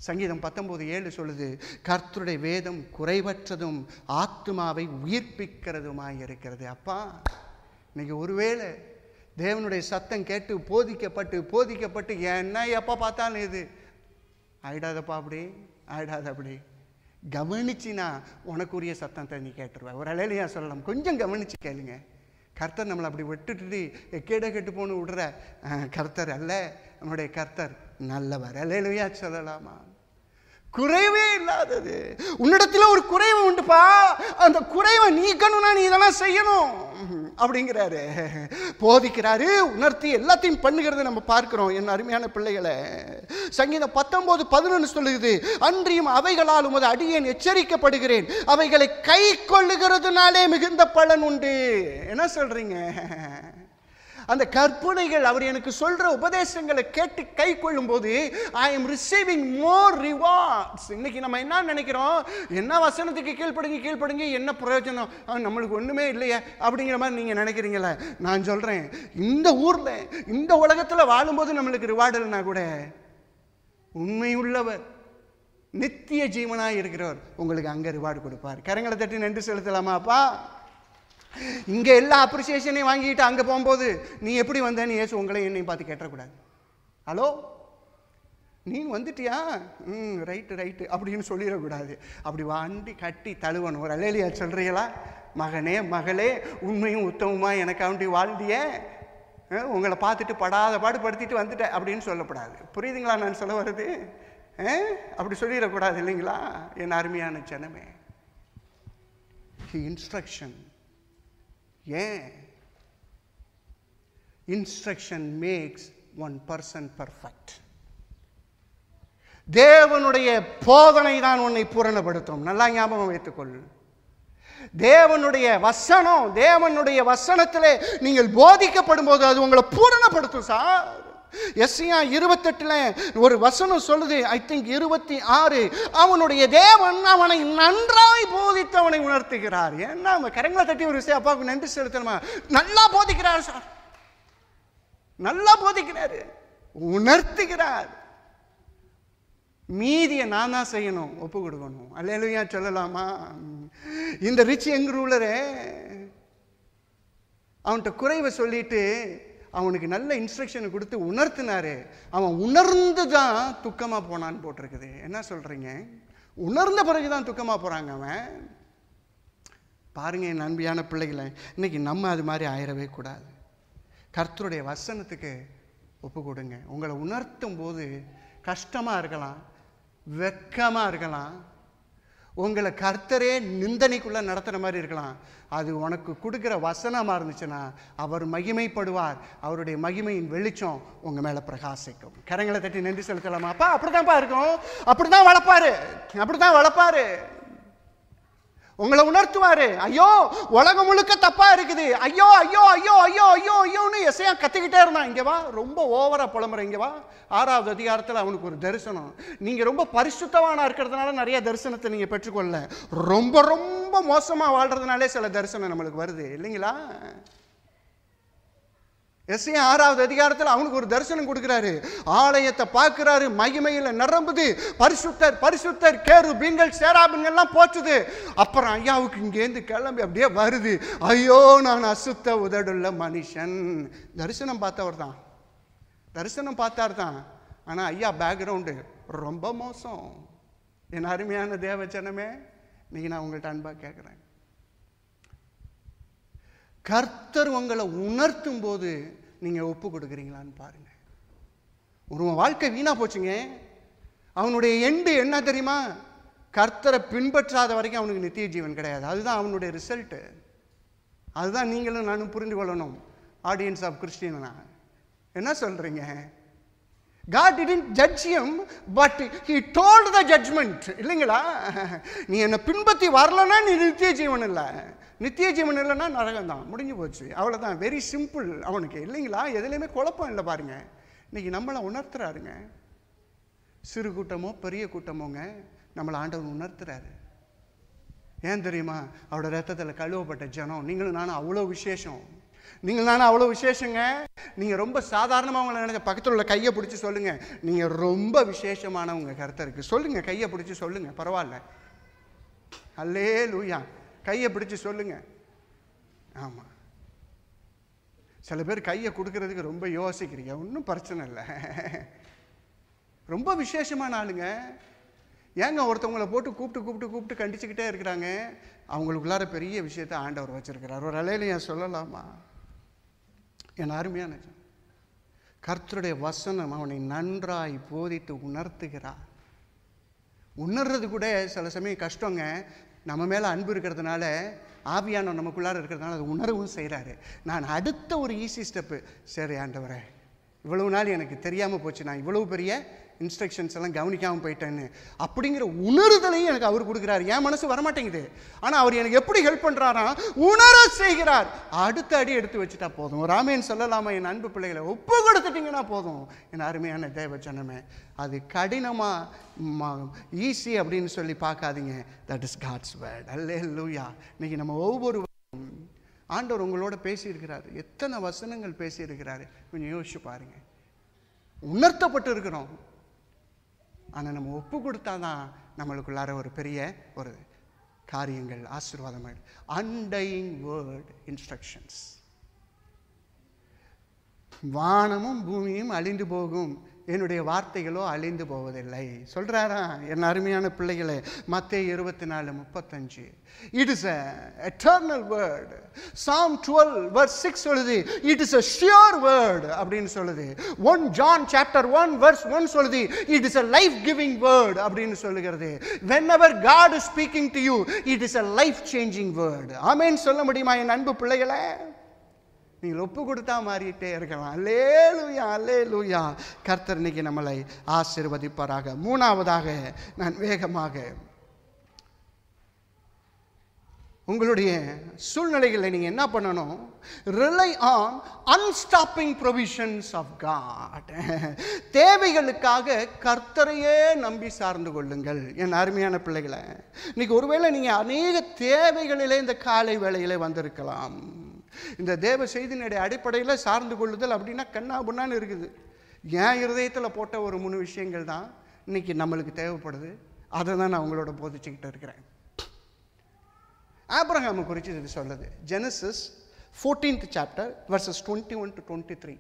சங்கீதம் பத்தொம்போது ஏழு சொல்லுது கர்த்தருடைய வேதம் குறைவற்றதும் ஆத்மாவை உயிர்ப்பிக்கிறதுமாய் இருக்கிறது அப்பா இன்னைக்கு ஒருவேளை தேவனுடைய சத்தம் கேட்டு போதிக்கப்பட்டு போதிக்கப்பட்டு என்ன எப்போ பார்த்தாலும் இது ஆயிடாதப்பா அப்படி ஆயிடாத அப்படி கவனிச்சினா உனக்குரிய சத்தத்தை நீ கேட்டுருவேன் ஒரு அலையில ஏன் சொல்லலாம் கொஞ்சம் கவனித்து கேளுங்க கர்த்தர் நம்மளை அப்படி விட்டுட்டு எக்கேட கெட்டு போன்னு விடுற கர்த்தர் அல்ல நம்முடைய கர்த்தர் நல்லவர் அலையிலையா சொல்லலாமா குறைவே இல்லாதது உன்னிடத்தில் ஒரு குறைவு உண்டுப்பா அந்த குறைவை நீக்கணும்னா நீ இதெல்லாம் செய்யணும் அப்படிங்கிறாரு போதிக்கிறாரு உணர்த்தி எல்லாத்தையும் பண்ணுகிறத நம்ம பார்க்கிறோம் என் அருமையான பிள்ளைகளை சங்கீதம் பத்தொன்பது பதினொன்று சொல்லுது அன்றியும் அவைகளால் உமது அடியேன் எச்சரிக்கப்படுகிறேன் அவைகளை கை கொள்ளுகிறதுனாலே மிகுந்த பலன் உண்டு என்ன சொல்றீங்க அந்த கற்பனைகள் அவர் எனக்கு சொல்கிற உபதேசங்களை கேட்டு கை கொள்ளும் போது I am receiving more rewards இன்னைக்கு நம்ம என்ன நினைக்கிறோம் என்ன வசனத்துக்கு கீழ்ப்படுங்க கீழ்ப்படுங்க என்ன பிரயோஜனம் நம்மளுக்கு ஒன்றுமே இல்லையே அப்படிங்கிற மாதிரி நீங்கள் நினைக்கிறீங்களே நான் சொல்கிறேன் இந்த ஊரில் இந்த உலகத்தில் வாழும்போது நம்மளுக்கு ரிவார்டு இல்லைனா கூட உண்மையுள்ளவர் நித்திய ஜீவனாக இருக்கிறவர் உங்களுக்கு அங்கே ரிவார்டு கொடுப்பார் கரங்களை தட்டி நன்றி செலுத்தலாமா அப்பா இங்கே எல்லா அப்ரிசியேஷனையும் வாங்கிட்டு அங்கே போகும்போது நீ எப்படி வந்தேன்னு ஏசு உங்களை என்னையும் பார்த்து கேட்டக்கூடாது ஹலோ நீ வந்துட்டியா ம் ரைட்டு ரைட்டு அப்படின்னு சொல்லிடக்கூடாது அப்படி வாண்டி கட்டி தழுவணும் ஒரு அலேலியா சொல்கிறீங்களா மகனே மகளே உண்மையும் உத்தமமாக எனக்காண்டி வாழ்ந்திய உங்களை பார்த்துட்டு படாத பாடுபடுத்திட்டு வந்துட்டேன் அப்படின்னு சொல்லப்படாது புரியுதுங்களா நான் சொல்ல வர்றது அப்படி சொல்லிடக்கூடாது இல்லைங்களா என் அருமையான ஜனமே instruction an instruction makes one person perfect தேவனுடைய போதனை தான் உன்னை பூரணப்படுத்தும் நல்லா ஞாபகம் வைத்துக்கொள் தேவனுடைய வசனம் தேவனுடைய வசனத்திலே நீங்கள் போதிக்கப்படும் போது அது உங்களை பூரணப்படுத்தும் சார் எஸ்ஐயா இருபத்தெட்டுல ஒரு வசனம் சொல்லுது ஐ திங்க் இருபத்தி ஆறு அவனுடைய தேவன் அவனை நன்றாய் போதித்து அவனை உணர்த்துகிறார் ஏன்னா அவங்க கரங்களை தட்டி ஒரு விஷயம் அப்பாவுக்கு நன்றி செலுத்தணுமா நல்லா போதிக்கிறார் சார் நல்லா போதிக்கிறாரு உணர்த்துகிறார் மீதியை நான் தான் செய்யணும் ஒப்பு கொடுக்கணும் அல்லையா சொல்லலாமா இந்த ரிச் எங்க ரூலரே அவன்கிட்ட குறைவை சொல்லிட்டு அவனுக்கு நல்ல இன்ஸ்ட்ரக்ஷனை கொடுத்து உணர்த்தினாரு அவன் உணர்ந்து தான் துக்கமாக போனான்னு போட்டிருக்குது என்ன சொல்கிறீங்க உணர்ந்த பிறகு தான் துக்கமாக போகிறாங்க அவன் பாருங்கள் என் அன்பியான பிள்ளைகளை இன்றைக்கி நம்ம அது மாதிரி ஆயிடவே கூடாது கர்த்தருடைய வசனத்துக்கு ஒப்பு கொடுங்க உங்களை உணர்த்தும் போது கஷ்டமாக இருக்கலாம் வெக்கமாக இருக்கலாம் உங்களை கர்த்தரே நிந்தனைக்குள்ளே நடத்துகிற மாதிரி இருக்கலாம் அது உனக்கு கொடுக்குற வசனமாக இருந்துச்சுன்னா அவர் மகிமைப்படுவார் அவருடைய மகிமையின் வெளிச்சம் உங்கள் மேலே பிரகாசிக்கும் கரங்களை தட்டி நன்றி செலுத்தலாமா அப்பா அப்படி தான்ப்பா இருக்கும் அப்படி தான் வளர்ப்பாரு அப்படி தான் வளர்ப்பாரு உங்களை உணர்த்துவார் ஐயோ உலகம் முழுக்க தப்பாக இருக்குது ஐயோ ஐயோ ஐயோ ஐயோ ஐயோ ஐயோன்னு எசையா கத்திக்கிட்டே இருந்தான் இங்கேவா வா ரொம்ப ஓவராக புலம்புற இங்கே வா ஆறாவது அதிகாரத்தில் அவனுக்கு ஒரு தரிசனம் நீங்கள் ரொம்ப பரிசுத்தவானா இருக்கிறதுனால நிறைய தரிசனத்தை நீங்கள் பெற்றுக்கொள்ள ரொம்ப ரொம்ப மோசமாக வாழ்கிறதுனாலே சில தரிசனம் நம்மளுக்கு வருது இல்லைங்களா எஸ்ஏ ஆறாவது அதிகாரத்தில் அவனுக்கு ஒரு தரிசனம் கொடுக்குறாரு ஆலயத்தை பார்க்குறாரு மகிமையில் நிரம்புது பரிசுத்தர் பரிசுத்தர் கேரு பீன்கள் சேராபுங்கள்லாம் போச்சுது அப்புறம் ஐயாவுக்கு இங்கேருந்து கிளம்பி அப்படியே வருது ஐயோ நான் அசுத்த உதடுள்ள மனுஷன் தரிசனம் பார்த்தவர் தான் தரிசனம் பார்த்தார் தான் ஆனால் ஐயா பேக்ரவுண்டு ரொம்ப மோசம் என் அருமையான தேவச்சனமே இன்னைக்கு நான் உங்கள்கிட்ட அன்பாக கேட்குறேன் கர்த்தர் உங்களை உணர்த்தும் போது நீங்கள் ஒப்பு கொடுக்குறீங்களான்னு பாருங்கள் ஒருவன் வாழ்க்கை வீணாக போச்சுங்க அவனுடைய எண்டு என்ன தெரியுமா கர்த்தரை பின்பற்றாத வரைக்கும் அவனுக்கு நித்திய ஜீவன் கிடையாது அதுதான் அவனுடைய ரிசல்ட்டு அதுதான் நீங்களும் நானும் புரிந்து கொள்ளணும் ஆடியன்ஸ் ஆஃப் கிறிஸ்டின் என்ன சொல்கிறீங்க God didn't judge him but he told the judgement இல்லைங்களா நீ என்னை பின்பற்றி வரலன்னா நீ நித்திய ஜீவன் இல்லை நித்திய ஜீவன் இல்லைன்னா நரகம் தான் முடிஞ்சு போச்சு அவ்வளோதான் வெரி சிம்பிள் அவனுக்கு இல்லைங்களா எதுலேயுமே குழப்பம் இல்லை பாருங்கள் இன்றைக்கி நம்மளை உணர்த்துறாருங்க சிறு கூட்டமோ பெரிய கூட்டமோங்க நம்மளை ஆண்டவன் உணர்த்துறாரு ஏன் தெரியுமா அவரோட ரத்தத்தில் கழுவப்பட்ட ஜனம் நீங்களும் நானும் அவ்வளோ விசேஷம் நீங்கள் தானே அவ்வளோ விசேஷங்க நீங்கள் ரொம்ப சாதாரணமாக அவங்கள நினைச்ச பக்கத்தில் உள்ள கையை பிடிச்சி சொல்லுங்கள் நீங்கள் ரொம்ப விசேஷமானவங்க கருத்தருக்கு சொல்லுங்கள் கையை பிடிச்சி சொல்லுங்கள் பரவாயில்ல அல்லே லூயா கையை பிடிச்சி சொல்லுங்கள் ஆமாம் சில பேர் கையை கொடுக்கறதுக்கு ரொம்ப யோசிக்கிறீங்க ஒன்றும் பிரச்சனை இல்லை ரொம்ப விசேஷமான ஆளுங்க ஏங்க ஒருத்தவங்களை போட்டு கூப்பிட்டு கூப்பிட்டு கூப்பிட்டு கண்டிச்சுக்கிட்டே இருக்கிறாங்க அவங்களுக்குள்ளார பெரிய விஷயத்தை ஆண்டவர் வச்சுருக்கிறார் ஒரு அலையிலையும் சொல்லலாமா என் அருமையான கர்த்தருடைய வசனம் அவனை நன்றாய் போதித்து உணர்த்துகிறார் உணர்றது கூட சில சமயம் கஷ்டங்க நம்ம மேலே அன்பு இருக்கிறதுனால ஆவியான நமக்குள்ளார இருக்கிறதுனால அது உணரவும் செய்கிறாரு நான் அடுத்த ஒரு ஈஸி ஸ்டெப்பு சரி ஆண்டவரே இவ்வளவு நாள் எனக்கு தெரியாமல் போச்சு நான் இவ்வளவு பெரிய இன்ஸ்ட்ரக்ஷன்ஸ் எல்லாம் கவனிக்காமல் போயிட்டேன்னு அப்படிங்கிற உணர்தலையும் எனக்கு அவர் கொடுக்குறாரு என் மனசு வரமாட்டேங்குது ஆனால் அவர் எனக்கு எப்படி ஹெல்ப் பண்ணுறாரா உணர செய்கிறார் அடுத்த அடி எடுத்து வச்சுட்டா போதும் ராமேன் சொல்லலாமா என் அன்பு பிள்ளைகளை ஒப்பு கொடுத்துட்டிங்கன்னா போதும் என் அருமையான தேவ அது கடினமாக ஈஸி அப்படின்னு சொல்லி பார்க்காதீங்க தட் இஸ் காட்ஸ் வேர்ட் அல்லே லூயா இன்னைக்கு நம்ம ஒவ்வொரு ஆண்டவர் உங்களோட பேசியிருக்கிறார் எத்தனை வசனங்கள் பேசியிருக்கிறாரு கொஞ்சம் யோசிச்சு பாருங்க உணர்த்தப்பட்டு இருக்கிறோம் ஆனால் நம்ம ஒப்பு கொடுத்தா தான் நம்மளுக்குள்ளார ஒரு பெரிய ஒரு காரியங்கள் ஆசீர்வாதங்கள் அண்டையிங் வேர்ட் இன்ஸ்ட்ரக்ஷன்ஸ் வானமும் பூமியும் அழிந்து போகும் என்னுடைய வார்த்தைகளோ அழிந்து போவதில்லை சொல்கிறாரா என் அருமையான பிள்ளைகளே மத்திய இருபத்தி நாலு முப்பத்தஞ்சு it is eternal word Psalm twelve verse six சொல்லுது it is a sure word அப்படின்னு சொல்லுது one John chapter one verse one சொல்லுது it is a life giving word அப்படின்னு சொல்லுகிறது whenever God speaking to you it is a life changing word ஆமேன்னு சொல்ல முடியுமா என் அன்பு பிள்ளைகளை நீங்கள் ஒப்பு கொடுத்தா மாறிட்டே இருக்கலாம் அல்லே லூயா அல்லே லூயா கர்த்தர் இன்னைக்கு நம்மளை ஆசிர்வதிப்பாராக மூணாவதாக நான் வேகமாக உங்களுடைய சூழ்நிலைகளை நீங்கள் என்ன பண்ணணும் rely on unstopping provisions of God தேவைகளுக்காக கர்த்தரையே நம்பி சார்ந்து கொள்ளுங்கள் என் அருமையான பிள்ளைகளை இன்னைக்கு ஒருவேளை நீங்கள் அநேக தேவைகளிலே இந்த காலை வேளையிலே வந்திருக்கலாம் இந்த தேவ செய்தினுடைய அடிப்படையில் சார்ந்து கொள்ளுதல் அப்படின்னா கண்ணா புண்ணான்னு இருக்குது என் இருதயத்தில் போட்ட ஒரு மூணு விஷயங்கள் தான் இன்னைக்கு நம்மளுக்கு தேவைப்படுது அதை தான் நான் உங்களோட போதிச்சுக்கிட்டு இருக்கிறேன் ஆப்ரஹாமை குறித்து இது சொல்லுது Genesis fourteenth chapter verses twenty one to twenty three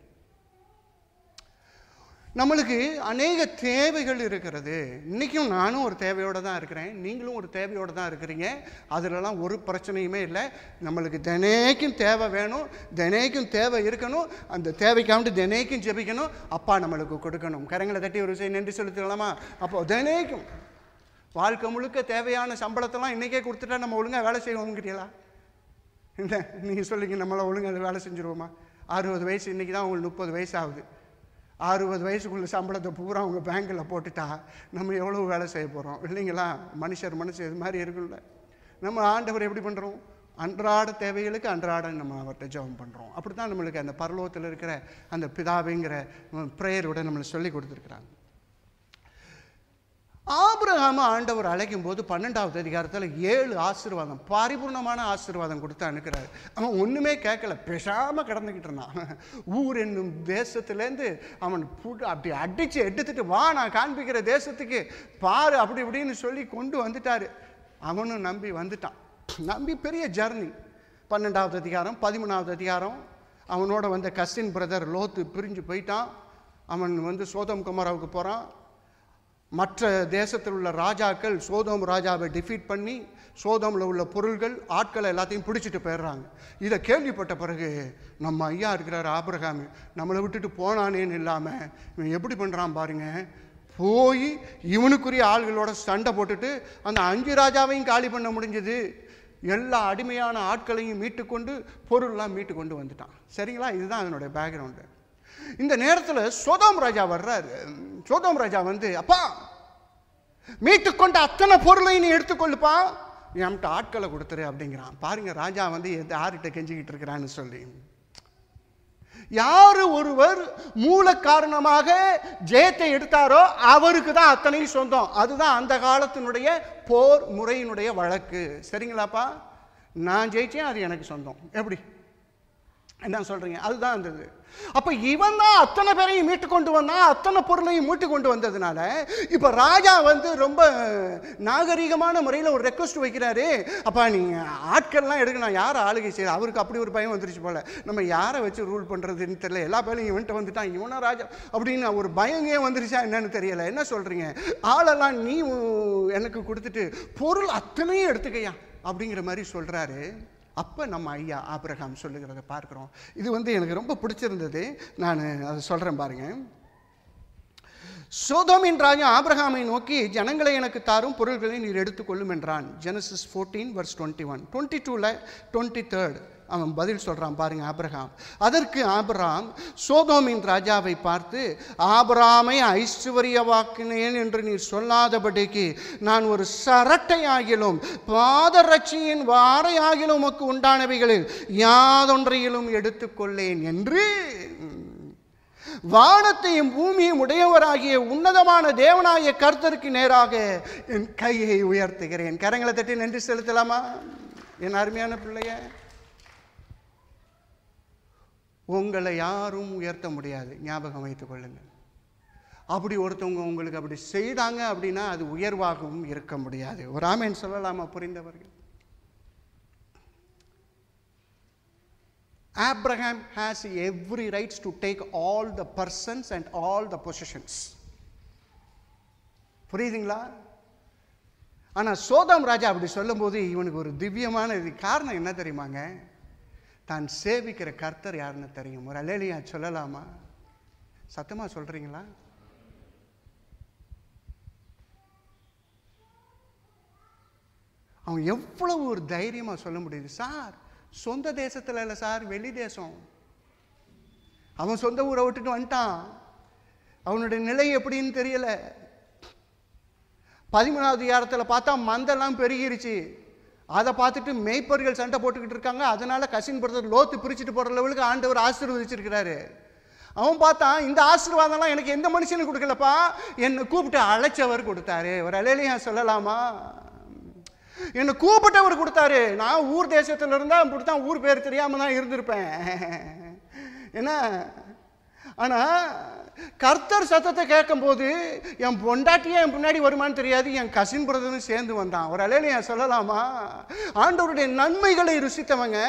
நம்மளுக்கு அநேக தேவைகள் இருக்கிறது இன்றைக்கும் நானும் ஒரு தேவையோடு தான் இருக்கிறேன் நீங்களும் ஒரு தேவையோடு தான் இருக்கிறீங்க அதிலலாம் ஒரு பிரச்சனையுமே இல்லை நம்மளுக்கு தினைக்கும் தேவை வேணும் தினைக்கும் தேவை இருக்கணும் அந்த தேவைக்காண்டு தினைக்கும் ஜெபிக்கணும் அப்பா நம்மளுக்கு கொடுக்கணும் கரங்களை தட்டி ஒரு விஷயம் நன்றி செலுத்திடலாமா அப்போ தினைக்கும் வாழ்க்கை முழுக்க தேவையான சம்பளத்தெல்லாம் இன்றைக்கே கொடுத்துட்டா நம்ம ஒழுங்காக வேலை செய்வோங்கிறீங்களா என்ன நீங்கள் சொல்லிங்க நம்மளால் ஒழுங்காக வேலை செஞ்சுருவோமா அறுபது வயசு இன்றைக்கி தான் உங்களுக்கு முப்பது வயசு ஆகுது அறுபது வயசுக்குள்ளே சம்பளத்தை பூரா அவங்க பேங்கில் போட்டுட்டா நம்ம எவ்வளோ வேலை செய்ய போகிறோம் இல்லைங்களா மனுஷர் மனுஷன் இது மாதிரி இருக்குல்ல நம்ம ஆண்டவர் எப்படி பண்ணுறோம் அன்றாட தேவைகளுக்கு அன்றாட நம்ம அவர்கிட்ட ஜெபம் பண்ணுறோம் அப்படி தான் நம்மளுக்கு அந்த பரலோகத்தில் இருக்கிற அந்த பிதாவைங்கிற ப்ரேயரோட நம்மளை சொல்லி கொடுத்துருக்குறாங்க ஆபிரகாம ஆண்டவர் அழைக்கும் போது பன்னெண்டாவது அதிகாரத்தில் ஏழு ஆசீர்வாதம் பரிபூர்ணமான ஆசீர்வாதம் கொடுத்து அனுக்கிறாரு அவன் ஒன்றுமே கேட்கல பேசாமல் கடந்துக்கிட்டு இருந்தான் ஊர் என்னும் தேசத்துலேருந்து அவன் புட்டு அப்படி அடித்து எடுத்துட்டு வா நான் காண்பிக்கிற தேசத்துக்கு பாரு அப்படி இப்படின்னு சொல்லி கொண்டு வந்துட்டார் அவனும் நம்பி வந்துட்டான் நம்பி பெரிய ஜர்னி பன்னெண்டாவது அதிகாரம் பதிமூணாவது அதிகாரம் அவனோட வந்த கஸ்டின் பிரதர் லோத்து பிரிஞ்சு போயிட்டான் அவன் வந்து சோதம் குமாராவுக்கு போகிறான் மற்ற தேசத்தில் உள்ள ராஜாக்கள் சோதோம் ராஜாவை டிஃபீட் பண்ணி சோதோமில் உள்ள பொருள்கள் ஆட்களை எல்லாத்தையும் பிடிச்சிட்டு போயிடுறாங்க இதை கேள்விப்பட்ட பிறகு நம்ம ஐயா இருக்கிறார் ஆபிரகாமி நம்மளை விட்டுட்டு போனானேன்னு இல்லாமல் இவன் எப்படி பண்ணுறான் பாருங்கள் போய் இவனுக்குரிய ஆள்களோட சண்டை போட்டுட்டு அந்த அஞ்சு ராஜாவையும் காலி பண்ண முடிஞ்சது எல்லா அடிமையான ஆட்களையும் மீட்டுக்கொண்டு பொருள்லாம் மீட்டு கொண்டு வந்துட்டான் சரிங்களா இதுதான் அதனுடைய பேக்ரவுண்டு இந்த நேரத்தில் சோதாம் ராஜா வர்றாரு சோதாம் ராஜா வந்து அப்பா மீட்டுக்கொண்ட அத்தனை பொருளையும் நீ எடுத்துக்கொள்ளுப்பா என்கிட்ட ஆட்களை கொடுத்துரு அப்படிங்கிறான் பாருங்க ராஜா வந்து எந்த யார்கிட்ட கெஞ்சிக்கிட்டு இருக்கிறான்னு சொல்லி யார் ஒருவர் மூல காரணமாக ஜெயத்தை எடுத்தாரோ அவருக்கு தான் அத்தனையும் சொந்தம் அதுதான் அந்த காலத்தினுடைய போர் முறையினுடைய வழக்கு சரிங்களாப்பா நான் ஜெயிச்சேன் அது எனக்கு சொந்தம் எப்படி என்ன சொல்றீங்க அதுதான் அந்த அப்போ இவன் தான் அத்தனை பேரையும் மீட்டு கொண்டு வந்தான் அத்தனை பொருளையும் மீட்டு கொண்டு வந்ததுனால இப்போ ராஜா வந்து ரொம்ப நாகரிகமான முறையில் ஒரு ரெக்வஸ்ட் வைக்கிறாரு அப்போ நீ ஆட்கள்லாம் எடுக்கணும் யாரும் ஆளுகை செய்ய அவருக்கு அப்படி ஒரு பயம் வந்துருச்சு போல் நம்ம யாரை வச்சு ரூல் பண்ணுறதுன்னு தெரியல எல்லா பேரும் இவன்ட்ட வந்துட்டான் இவனா ராஜா அப்படின்னு ஒரு பயங்கே வந்துருச்சா என்னன்னு தெரியல என்ன சொல்கிறீங்க ஆளெல்லாம் நீ எனக்கு கொடுத்துட்டு பொருள் அத்தனையும் எடுத்துக்கையா அப்படிங்கிற மாதிரி சொல்கிறாரு அப்போ நம்ம ஐயா ஆபிரகாம் சொல்லுகிறத பார்க்குறோம் இது வந்து எனக்கு ரொம்ப பிடிச்சிருந்தது நான் அதை சொல்கிறேன் பாருங்கள் சோதோமின் ராஜா ஆபிரகாமை நோக்கி ஜனங்களை எனக்கு தாரும் பொருள்களை நீர் எடுத்துக்கொள்ளும் என்றான் Genesis fourteen verse twenty one twenty டூவில் டுவெண்ட்டி தேர்ட் அவன் பதில் சொல்கிறான் பாருங்க ஆபிரகாம் அதற்கு ஆபராம் சோதோமின் ராஜாவை பார்த்து ஆபிராமை ஐஸ்வர்யவாக்கினேன் என்று நீ சொல்லாதபடிக்கு நான் ஒரு சரட்டை ஆகிலும் பாதரட்சியின் வாரை ஆகிலும் உமக்கு உண்டானவைகளில் யாதொன்றையிலும் எடுத்துக்கொள்ளேன் என்று வானத்தையும் பூமியும் உடையவராகிய உன்னதமான தேவனாய கர்த்தருக்கு நேராக என் கையை உயர்த்துகிறேன் கரங்களை தட்டி நன்றி செலுத்தலாமா என் அருமையான பிள்ளைய உங்களை யாரும் உயர்த்த முடியாது ஞாபகம் வைத்து கொள்ளுங்கள் அப்படி ஒருத்தவங்க உங்களுக்கு அப்படி செய்தாங்க அப்படின்னா அது உயர்வாகவும் இருக்க முடியாது ஒரு ஆமேன் சொல்லலாமா புரிந்தவர்கள் Abraham has every rights to take all the persons and all the positions புரியுதுங்களா ஆனால் சோதாம் ராஜா அப்படி சொல்லும்போது இவனுக்கு ஒரு திவ்யமான இது காரணம் என்ன தெரியுமாங்க தான் சேவிக்கிற கர்த்தர் யாருன்னு தெரியும் ஒரு அலேலியா சொல்லலாமா சத்தமாக சொல்கிறீங்களா அவன் எவ்வளோ ஒரு தைரியமாக சொல்ல முடியுது சார் சொந்த தேசத்தில் இல்லை சார் வெளி தேசம் அவன் சொந்த ஊரை விட்டுட்டு வந்துட்டான் அவனுடைய நிலை எப்படின்னு தெரியல பதிமூணாவது யாரத்தில் பார்த்தா மந்தெல்லாம் பெருகிருச்சு அதை பார்த்துட்டு மெய்ப்பர்கள் சண்டை போட்டுக்கிட்டு இருக்காங்க அதனால் கசின் பிரதர் லோத்து பிரிச்சுட்டு போகிற லெவலுக்கு ஆண்டவர் ஆசீர்வதிச்சிருக்கிறாரு அவன் பார்த்தான் இந்த ஆசீர்வாதம்லாம் எனக்கு எந்த மனுஷனும் கொடுக்கலப்பா என்னை கூப்பிட்டு அழைச்சவர் கொடுத்தாரு ஒரு அலையிலையா சொல்லலாமா என்னை கூப்பிட்டவர் கொடுத்தாரு நான் ஊர் தேசத்தில் இருந்தால் இப்படி தான் ஊர் பேர் தெரியாமல் தான் இருந்திருப்பேன் என்ன ஆனால் கர்த்தர் சத்தத்தை கேட்கும்போது என் பொண்டாட்டியே என் பின்னாடி வருமானு தெரியாது என் கசின் பிரதரும் சேர்ந்து வந்தான் ஒரு அலையில என் சொல்லலாமா ஆண்டவருடைய நன்மைகளை ருசித்தவங்க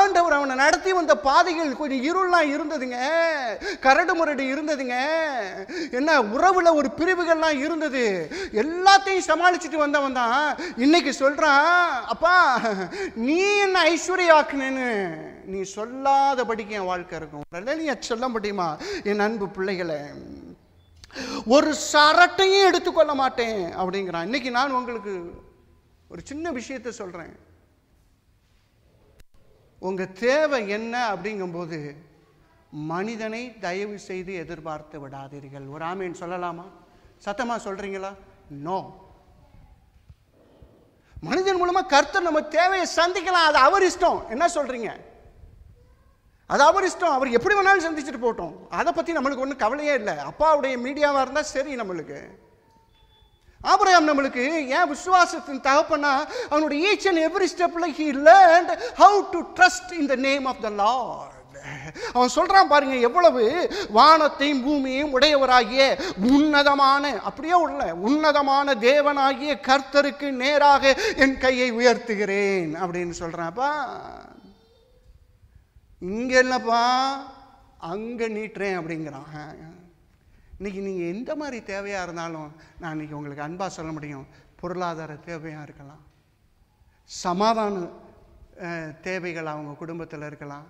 ஆண்டவர் அவனை நடத்தி வந்த பாதைகள் கொஞ்சம் இருள்லாம் இருந்ததுங்க கரடு முரடு இருந்ததுங்க என்ன உறவில் ஒரு பிரிவுகள்லாம் இருந்தது எல்லாத்தையும் சமாளிச்சுட்டு வந்தவன் தான் இன்னைக்கு சொல்கிறான் அப்பா நீ என்ன ஐஸ்வர்யாக்குனேன்னு நீ சொல்லாதபடிக்கு என் வாழ்க்கை இருக்கும் சொல்லும்படி தெரியுமா என் அன்பு பிள்ளைகளை ஒரு சரட்டையும் எடுத்துக்கொள்ள மாட்டேன் அப்படிங்கிறான் இன்னைக்கு நான் உங்களுக்கு ஒரு சின்ன விஷயத்தை சொல்கிறேன் உங்கள் தேவை என்ன அப்படிங்கும்போது மனிதனை தயவு செய்து எதிர்பார்த்து விடாதீர்கள் ஒரு ஆமையன் சொல்லலாமா சத்தமாக சொல்கிறீங்களா நோ மனிதன் மூலமாக கருத்து நம்ம தேவையை சந்திக்கலாம் அது அவர் இஷ்டம் என்ன சொல்கிறீங்க அது அவர் இஷ்டம் அவர் எப்படி வேணாலும் சந்திச்சுட்டு போட்டோம் அதை பற்றி நம்மளுக்கு ஒன்றும் கவலையே இல்லை அப்பாவுடைய மீடியாவாக இருந்தால் சரி நம்மளுக்கு ஆபரகம் நம்மளுக்கு ஏன் விசுவாசத்தின் தகப்பனா அவனுடைய ஈச் அண்ட் எவ்ரி ஸ்டெப்பில் he learn how to trust in the name of the lord அவன் சொல்கிறான் பாருங்க எவ்வளவு வானத்தையும் பூமியையும் உடையவராகிய உன்னதமான அப்படியே உள்ள உன்னதமான தேவனாகிய கர்த்தருக்கு நேராக என் கையை உயர்த்துகிறேன் அப்படின்னு சொல்கிறான்ப்பா இங்கே என்னப்பா அங்கே நீட்டுறேன் அப்படிங்கிறான் இன்றைக்கி நீங்கள் எந்த மாதிரி தேவையாக இருந்தாலும் நான் இன்றைக்கி உங்களுக்கு அன்பாக சொல்ல முடியும் பொருளாதார தேவையாக இருக்கலாம் சமாதான தேவைகள் அவங்க குடும்பத்தில் இருக்கலாம்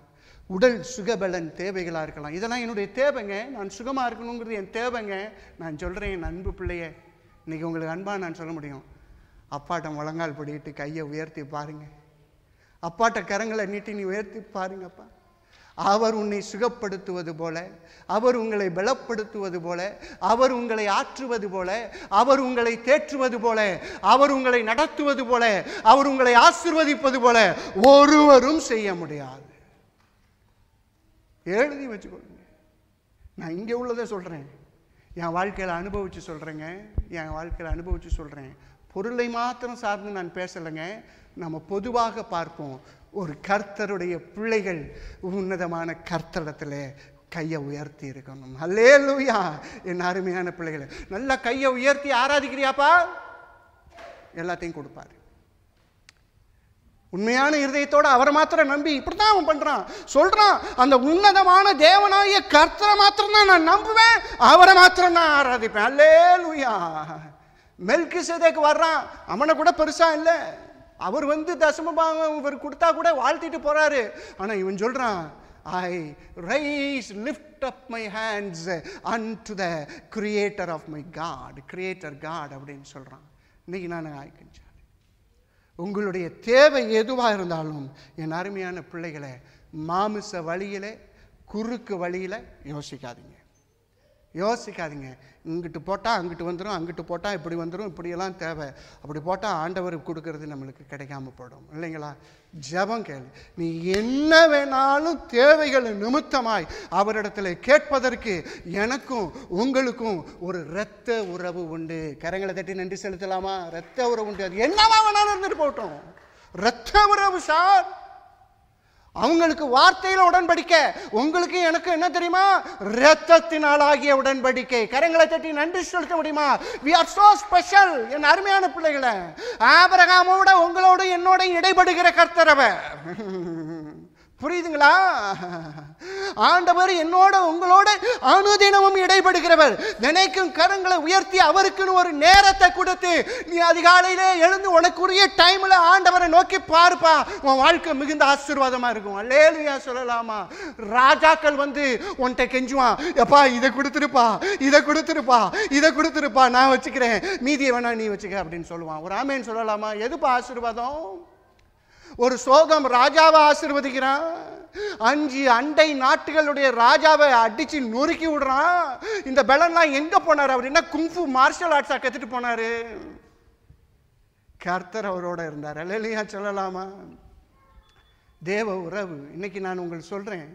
உடல் சுகபலன் தேவைகளாக இருக்கலாம் இதெல்லாம் என்னுடைய தேவைங்க நான் சுகமாக இருக்கணுங்கிறது என் தேவைங்க நான் சொல்கிறேன் என் அன்பு பிள்ளைய இன்றைக்கி உங்களுக்கு அன்பாக நான் சொல்ல முடியும் அப்பாட்டம் முழங்கால் படிட்டு கையை உயர்த்தி பாருங்கள் அப்பாட்ட கரங்களை நீட்டி நீ உயர்த்தி பாருங்கப்பா அவர் உன்னை சுகப்படுத்துவது போல அவர் உங்களை பலப்படுத்துவது போல அவர் உங்களை ஆற்றுவது போல அவர் உங்களை தேற்றுவது போல அவர் உங்களை நடத்துவது போல அவர் உங்களை ஆசிர்வதிப்பது போல ஒருவரும் செய்ய முடியாது எழுதி வச்சுக்கோங்க நான் இங்கே உள்ளதை சொல்கிறேன் என் வாழ்க்கையில் அனுபவித்து சொல்கிறேங்க என் வாழ்க்கையில் அனுபவித்து சொல்கிறேன் பொருளை மாத்திரம் சார்ந்து நான் பேசலைங்க நம்ம பொதுவாக பார்ப்போம் ஒரு கர்த்தருடைய பிள்ளைகள் உன்னதமான கர்த்தரிடத்தில் கையை உயர்த்தி இருக்கணும் அல்லே லூயா என் அருமையான பிள்ளைகளை நல்லா கையை உயர்த்தி ஆராதிக்கிறியாப்பா எல்லாத்தையும் கொடுப்பாரு உண்மையான இருதயத்தோடு அவரை மாத்திரம் நம்பி இப்படித்தான் அவன் பண்ணுறான் சொல்கிறான் அந்த உன்னதமான தேவனாகிய கர்த்தரை மாத்திரம் தான் நான் நம்புவேன் அவரை மாத்திரம் தான் ஆராதிப்பேன் அல்லே லூயா மெல்கு சேதைக்கு வர்றான் அவனை கூட பெருசாக இல்லை அவர் வந்து தசமபாகம் இவர் கொடுத்தா கூட வாழ்த்திட்டு போகிறாரு ஆனால் இவன் சொல்கிறான் I rise lift up my hands unto the creator of my God creator God அப்படின்னு சொல்கிறான் இன்றைக்கி நான் ஆய்க்கின்றார் உங்களுடைய தேவை எதுவாக இருந்தாலும் என் அருமையான பிள்ளைகளை மாமிச வழியில குறுக்கு வழியில் யோசிக்காதீங்க யோசிக்காதீங்க இங்கிட்டு போட்டால் அங்கிட்டு வந்துடும் அங்கிட்டு போட்டால் இப்படி வந்துடும் இப்படியெல்லாம் தேவை அப்படி போட்டால் ஆண்டவர் கொடுக்கறது நம்மளுக்கு கிடைக்காம போடும் இல்லைங்களா ஜபம் கேளு நீ என்ன வேணாலும் தேவைகள் நிமித்தமாய் அவரிடத்தில் கேட்பதற்கு எனக்கும் உங்களுக்கும் ஒரு இரத்த உறவு உண்டு கரங்களை தட்டி நன்றி செலுத்தலாமா இரத்த உறவு உண்டு அது என்னவா வேணாலும் இருந்துட்டு போட்டோம் இரத்த உறவு சார் அவங்களுக்கு வார்த்தையில் உடன்படிக்கை உங்களுக்கு எனக்கு என்ன தெரியுமா ரத்தத்தினால் ஆகிய உடன்படிக்கை கரங்களை தட்டி நன்றி செலுத்த முடியுமா வி ஆர் சோ ஸ்பெஷல் என் அருமையான பிள்ளைகளை ஆபரகாமோட உங்களோட என்னோட இடைபடுகிற கர்த்தரவை புரியுதுங்களா ஆண்டவர் என்னோட உங்களோட அனுதினமும் இடைபடுகிறவர் நினைக்கும் கரங்களை உயர்த்தி அவருக்குன்னு ஒரு நேரத்தை கொடுத்து நீ அதிகாலையிலே எழுந்து உனக்குரிய டைம்ல ஆண்டவரை நோக்கி பாருப்பா உன் வாழ்க்கை மிகுந்த ஆசீர்வாதமா இருக்கும் அல்லேலுயா சொல்லலாமா ராஜாக்கள் வந்து உன்கிட்ட கெஞ்சுவான் எப்பா இதை கொடுத்துருப்பா இதை கொடுத்துருப்பா இதை கொடுத்துருப்பா நான் வச்சுக்கிறேன் மீதியை வேணா நீ வச்சுக்க அப்படின்னு சொல்லுவான் ஒரு ஆமேன்னு சொல்லலாமா எதுப்பா ஆசீர்வாதம் ஒரு சோகம் ராஜாவை ஆசிர்வதிக்கிறான் அஞ்சு அண்டை நாட்டுகளுடைய ராஜாவை அடிச்சு நொறுக்கி விடுறான் இந்த பலன்லாம் எங்க போனார் அவர் என்ன குங்ஃபு மார்ஷல் ஆர்ட்ஸா கத்துட்டு போனாரு கர்த்தர் அவரோட இருந்தார் இல்லையா சொல்லலாமா தேவ உறவு இன்னைக்கு நான் உங்களுக்கு சொல்கிறேன்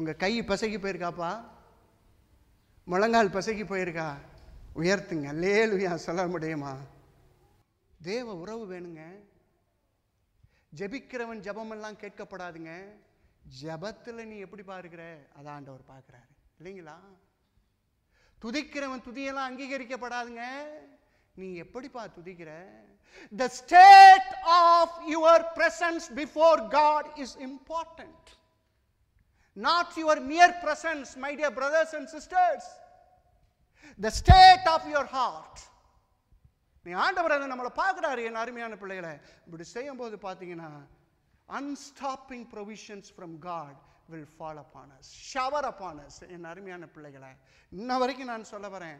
உங்கள் கை பசகி போயிருக்காப்பா முழங்கால் பசகி போயிருக்கா உயர்த்துங்க லேலுயா சொல்ல முடியுமா தேவ உறவு வேணுங்க ஜெபிக்கிறவன் ஜபமெல்லாம் கேட்கப்படாதுங்க ஜபத்தில் நீ எப்படி பாருகிற அதான் ஆண்டவர் பார்க்குறாரு இல்லைங்களா துதிக்கிறவன் துதியெல்லாம் அங்கீகரிக்கப்படாதுங்க நீ எப்படிப்பா துதிக்கிற the state of your presence before God is important not your mere presence my dear brothers and sisters the state of your heart நீ ஆண்டவர் அதை நம்மளை பார்க்குறாரு என் அருமையான பிள்ளைகளை இப்படி செய்யும்போது பார்த்தீங்கன்னா unstopping provisions from God will fall upon shower upon us என் அருமையான பிள்ளைகளை இன்ன வரைக்கும் நான் சொல்ல வரேன்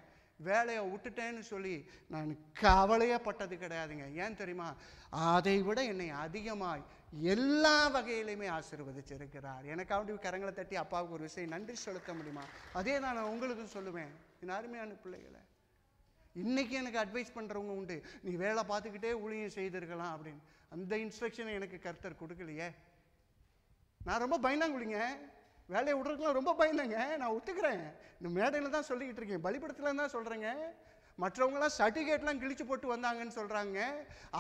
வேலையை விட்டுட்டேன்னு சொல்லி நான் கவலையே பட்டது கிடையாதுங்க ஏன் தெரியுமா அதை விட என்னை அதிகமாய் எல்லா வகையிலையுமே ஆசீர்வதிச்சிருக்கிறார் அப்படி கரங்களை தட்டி அப்பாவுக்கு ஒரு விஷயம் நன்றி செலுத்த முடியுமா அதே நான் உங்களுக்கும் சொல்லுவேன் என் அருமையான பிள்ளைகளை இன்றைக்கி எனக்கு அட்வைஸ் பண்ணுறவங்க உண்டு நீ வேலை பார்த்துக்கிட்டே ஊழியம் செய்திருக்கலாம் அப்படின்னு அந்த இன்ஸ்ட்ரக்ஷனை எனக்கு கருத்தர் கொடுக்கலையே நான் ரொம்ப பயந்தாங்குழிங்க வேலையை விட்றதுக்குலாம் ரொம்ப பயந்தாங்க நான் ஒத்துக்கிறேன் இந்த மேடையில் தான் சொல்லிக்கிட்டு இருக்கேன் பலிப்படத்தில் தான் சொல்கிறேங்க மற்றவங்களாம் சர்டிஃபிகேட்லாம் கிழிச்சு போட்டு வந்தாங்கன்னு சொல்கிறாங்க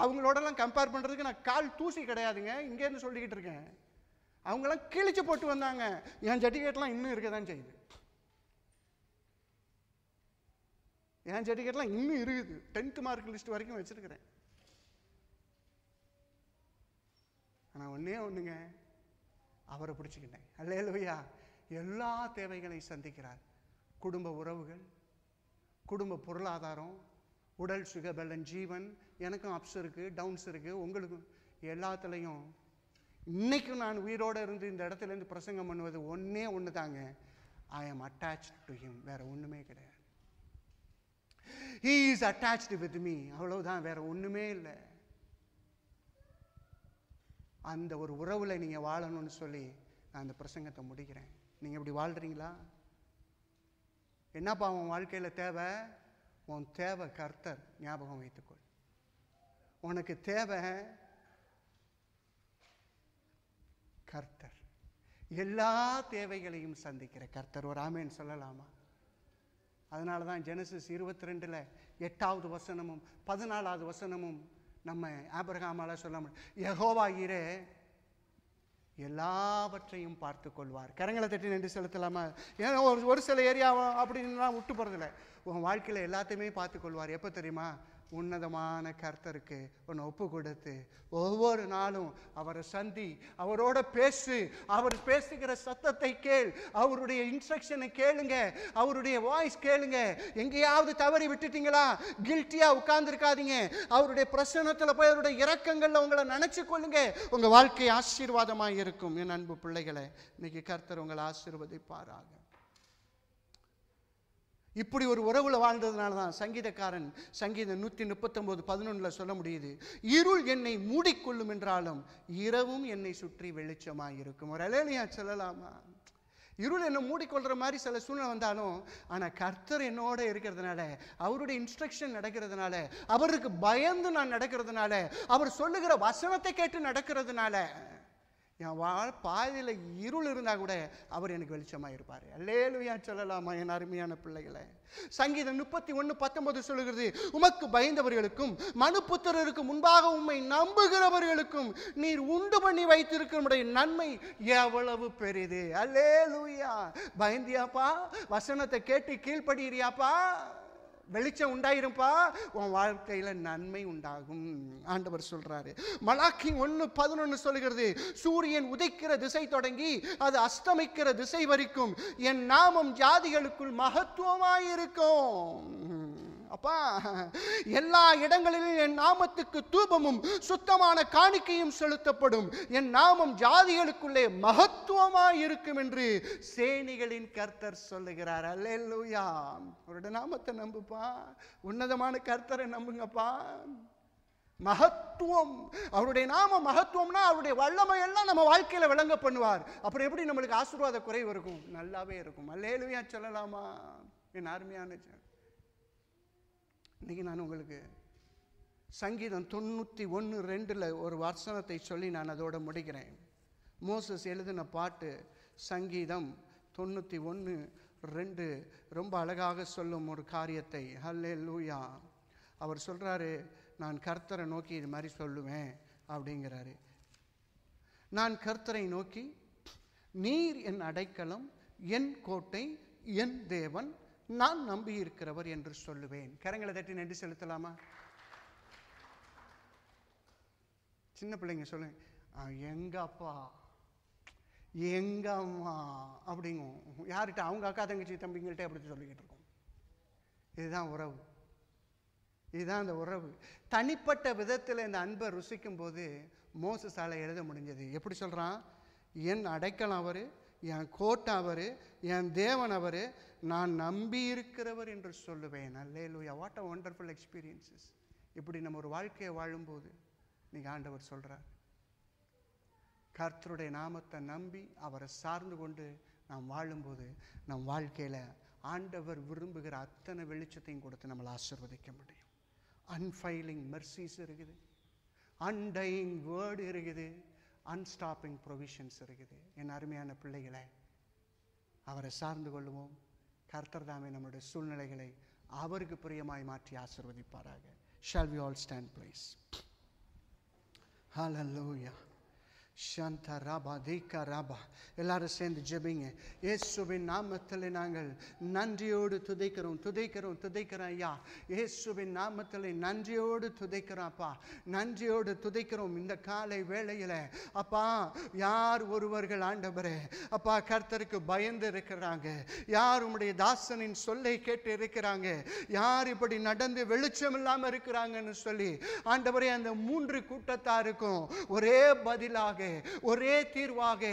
அவங்களோடலாம் கம்பேர் பண்ணுறதுக்கு நான் கால் தூசி கிடையாதுங்க இங்கேருந்து சொல்லிக்கிட்டு இருக்கேன் அவங்களாம் கிழிச்சு போட்டு வந்தாங்க என் சர்டிஃபிகேட்லாம் இன்னும் இருக்க தான் செய்யுது என் சர்டிஃபிகேட்லாம் இன்னும் இருக்குது டென்த்து மார்க் லிஸ்ட் வரைக்கும் வச்சுருக்கிறேன் ஆனால் ஒன்றே ஒன்றுங்க அவரை பிடிச்சிக்கிட்டேன் அல்ல இல்லையா எல்லா தேவைகளையும் சந்திக்கிறார் குடும்ப உறவுகள் குடும்ப பொருளாதாரம் உடல் சுகபலன் ஜீவன் எனக்கும் அப்ஸ் இருக்குது டவுன்ஸ் இருக்குது உங்களுக்கும் எல்லாத்துலேயும் இன்றைக்கும் நான் உயிரோடு இருந்து இந்த இடத்துலேருந்து பிரசங்கம் பண்ணுவது ஒன்றே ஒன்று தாங்க ஐ ஆம் அட்டாச் டு ஹிம் வேறு ஒன்றுமே கிடையாது he is attached with me அவ்வளவுதான் வேற ஒன்றுமே இல்லை அந்த ஒரு உறவில் நீங்கள் வாழணும்னு சொல்லி நான் அந்த பிரசங்கத்தை முடிக்கிறேன் நீங்கள் இப்படி வாழ்கிறீங்களா என்னப்பா உன் வாழ்க்கையில் தேவை உன் தேவை கர்த்தர் ஞாபகம் வைத்துக்கொள் உனக்கு தேவை கர்த்தர் எல்லா தேவைகளையும் சந்திக்கிற கர்த்தர் ஒரு ஆமேன்னு சொல்லலாமா அதனால தான் ஜெனசிஸ் இருபத்தி ரெண்டில் எட்டாவது வசனமும் பதினாலாவது வசனமும் நம்ம ஆபரகாமால சொல்ல முடியும் யகோவாகிறே எல்லாவற்றையும் பார்த்து கொள்வார் கரங்களை தட்டி நின்று செலுத்தலாமா ஏன்னா ஒரு ஒரு சில ஏரியாவும் அப்படின்லாம் விட்டு போகிறதில்ல உன் வாழ்க்கையில் எல்லாத்தையுமே பார்த்து கொள்வார் எப்போ தெரியுமா உன்னதமான கர்த்தருக்கு உன்னை ஒப்பு கொடுத்து ஒவ்வொரு நாளும் அவரை சந்தி அவரோட பேசு அவர் பேசுகிற சத்தத்தை கேள் அவருடைய இன்ஸ்ட்ரக்ஷனை கேளுங்க அவருடைய வாய்ஸ் கேளுங்க எங்கேயாவது தவறி விட்டுட்டீங்களா கில்ட்டியாக உட்கார்ந்துருக்காதீங்க அவருடைய பிரசனத்தில் போய் அவருடைய இறக்கங்களில் உங்களை நினச்சி கொள்ளுங்க உங்கள் வாழ்க்கை ஆசீர்வாதமாக இருக்கும் என் அன்பு பிள்ளைகளை இன்னைக்கு கர்த்தர் உங்களை ஆசீர்வதிப்பாராக இப்படி ஒரு உறவில் வாழ்ந்ததுனால தான் சங்கீதக்காரன் சங்கீதம் நூற்றி முப்பத்தொம்போது பதினொன்றில் சொல்ல முடியுது இருள் என்னை மூடிக்கொள்ளும் என்றாலும் இரவும் என்னை சுற்றி வெளிச்சமாக இருக்கும் ஒரு அலையா சொல்லலாமா இருள் என்னை மூடிக்கொள்கிற மாதிரி சில சூழ்நிலை வந்தாலும் ஆனால் கர்த்தர் என்னோட இருக்கிறதுனால அவருடைய இன்ஸ்ட்ரக்ஷன் நடக்கிறதுனால அவருக்கு பயந்து நான் நடக்கிறதுனால அவர் சொல்லுகிற வசனத்தை கேட்டு நடக்கிறதுனால என் வாழ் பாதியில் இருள் இருந்தால் கூட அவர் எனக்கு வெளிச்சமாக இருப்பார் அல்லேலுயா சொல்லலாமா என் அருமையான பிள்ளைகளை சங்கீதம் முப்பத்தி ஒன்று பத்தொன்பது சொல்கிறது உமக்கு பயந்தவர்களுக்கும் மனுப்புத்திரருக்கு முன்பாக உண்மை நம்புகிறவர்களுக்கும் நீர் உண்டு பண்ணி வைத்திருக்கிறமுடைய நன்மை எவ்வளவு பெரிது அல்லேலுயா பயந்தியாப்பா வசனத்தை கேட்டு கீழ்ப்படுகிறியாப்பா வெளிச்சம் உண்டாயிருப்பா உன் வாழ்க்கையில் நன்மை உண்டாகும் ஆண்டவர் சொல்கிறாரு மலாக்கி ஒன்று பதினொன்று சொல்கிறது சூரியன் உதைக்கிற திசை தொடங்கி அது அஸ்தமிக்கிற திசை வரைக்கும் என் நாமம் ஜாதிகளுக்குள் மகத்துவமாயிருக்கும் அப்பா எல்லா இடங்களிலும் என் நாமத்துக்கு தூபமும் சுத்தமான காணிக்கையும் செலுத்தப்படும் என் நாமம் ஜாதிகளுக்குள்ளே மகத்துவமாக இருக்கும் என்று சேனிகளின் கர்த்தர் சொல்லுகிறார் அல்லேலூயா அவரோட நாமத்தை நம்புப்பா உன்னதமான கர்த்தரை நம்புங்கப்பா மகத்துவம் அவருடைய நாம மகத்துவம்னா அவருடைய எல்லாம் நம்ம வாழ்க்கையில் விளங்க பண்ணுவார் அப்புறம் எப்படி நம்மளுக்கு ஆசீர்வாத குறைவு இருக்கும் நல்லாவே இருக்கும் அல்லேலுவையா சொல்லலாமா என் அருமையான இன்றைக்கி நான் உங்களுக்கு சங்கீதம் தொண்ணூற்றி ஒன்று ரெண்டில் ஒரு வசனத்தை சொல்லி நான் அதோடு முடிக்கிறேன் மோசஸ் எழுதின பாட்டு சங்கீதம் தொண்ணூற்றி ஒன்று ரெண்டு ரொம்ப அழகாக சொல்லும் ஒரு காரியத்தை ஹல்லே லூயா அவர் சொல்கிறாரு நான் கர்த்தரை நோக்கி இது மாதிரி சொல்லுவேன் அப்படிங்கிறாரு நான் கர்த்தரை நோக்கி நீர் என் அடைக்கலம் என் கோட்டை என் தேவன் நான் நம்பியிருக்கிறவர் என்று சொல்லுவேன் கரங்களை தட்டி நன்றி செலுத்தலாமா சின்ன பிள்ளைங்க சொல்லுங்க எங்க அப்பா எங்க அம்மா அப்படிங்கும் யார்கிட்ட அவங்க அக்கா தங்கச்சி தம்பிங்கள்ட்ட அப்படி சொல்லிக்கிட்டு இருக்கோம் இதுதான் உறவு இதுதான் அந்த உறவு தனிப்பட்ட விதத்தில் இந்த அன்பை ருசிக்கும் போது சாலை எழுத முடிஞ்சது எப்படி சொல்கிறான் என் அடைக்கல் அவர் என் கோட்டை அவர் என் தேவன் அவர் நான் நம்பி இருக்கிறவர் என்று சொல்லுவேன் அல்லே லூயா வாட் அ ஒண்டர்ஃபுல் எக்ஸ்பீரியன்ஸஸ் இப்படி நம்ம ஒரு வாழ்க்கையை வாழும்போது நீங்கள் ஆண்டவர் சொல்கிறார் கர்த்தருடைய நாமத்தை நம்பி அவரை சார்ந்து கொண்டு நாம் வாழும்போது நம் வாழ்க்கையில் ஆண்டவர் விரும்புகிற அத்தனை வெளிச்சத்தையும் கொடுத்து நம்மளை ஆசிர்வதிக்க முடியும் அன்ஃபைலிங் மெர்சிஸ் இருக்குது அன்டையிங் வேர்டு இருக்குது அன்ஸ்டாப்பிங் ப்ரொவிஷன்ஸ் இருக்குது என் அருமையான பிள்ளைகளை அவரை சார்ந்து கொள்வோம் கர்த்தர் தாமே நம்முடைய சூழ்நிலைகளை அவருக்கு பிரியமாய் மாற்றி ஆசிர்வதிப்பாராக shall we all stand please ஹலோ ஷந்த ராபா தீக்கா ராபா எல்லாரும் சேர்ந்து ஜெபிங்க இயேசுவின் நாமத்தில் நாங்கள் நன்றியோடு துதைக்கிறோம் துதைக்கிறோம் துதைக்கிறோம் ஐயா இயேசுவின் நாமத்தில் நன்றியோடு துதைக்கிறோம் நன்றியோடு துதைக்கிறோம் இந்த காலை வேளையில் அப்பா யார் ஒருவர்கள் ஆண்டவரே அப்பா கர்த்தருக்கு பயந்து இருக்கிறாங்க யார் உங்களுடைய தாசனின் சொல்லை கேட்டு இருக்கிறாங்க யார் இப்படி நடந்து வெளிச்சம் இல்லாமல் இருக்கிறாங்கன்னு சொல்லி ஆண்டவரே அந்த மூன்று கூட்டத்தாருக்கும் ஒரே பதிலாக ஒரே தீர்வாக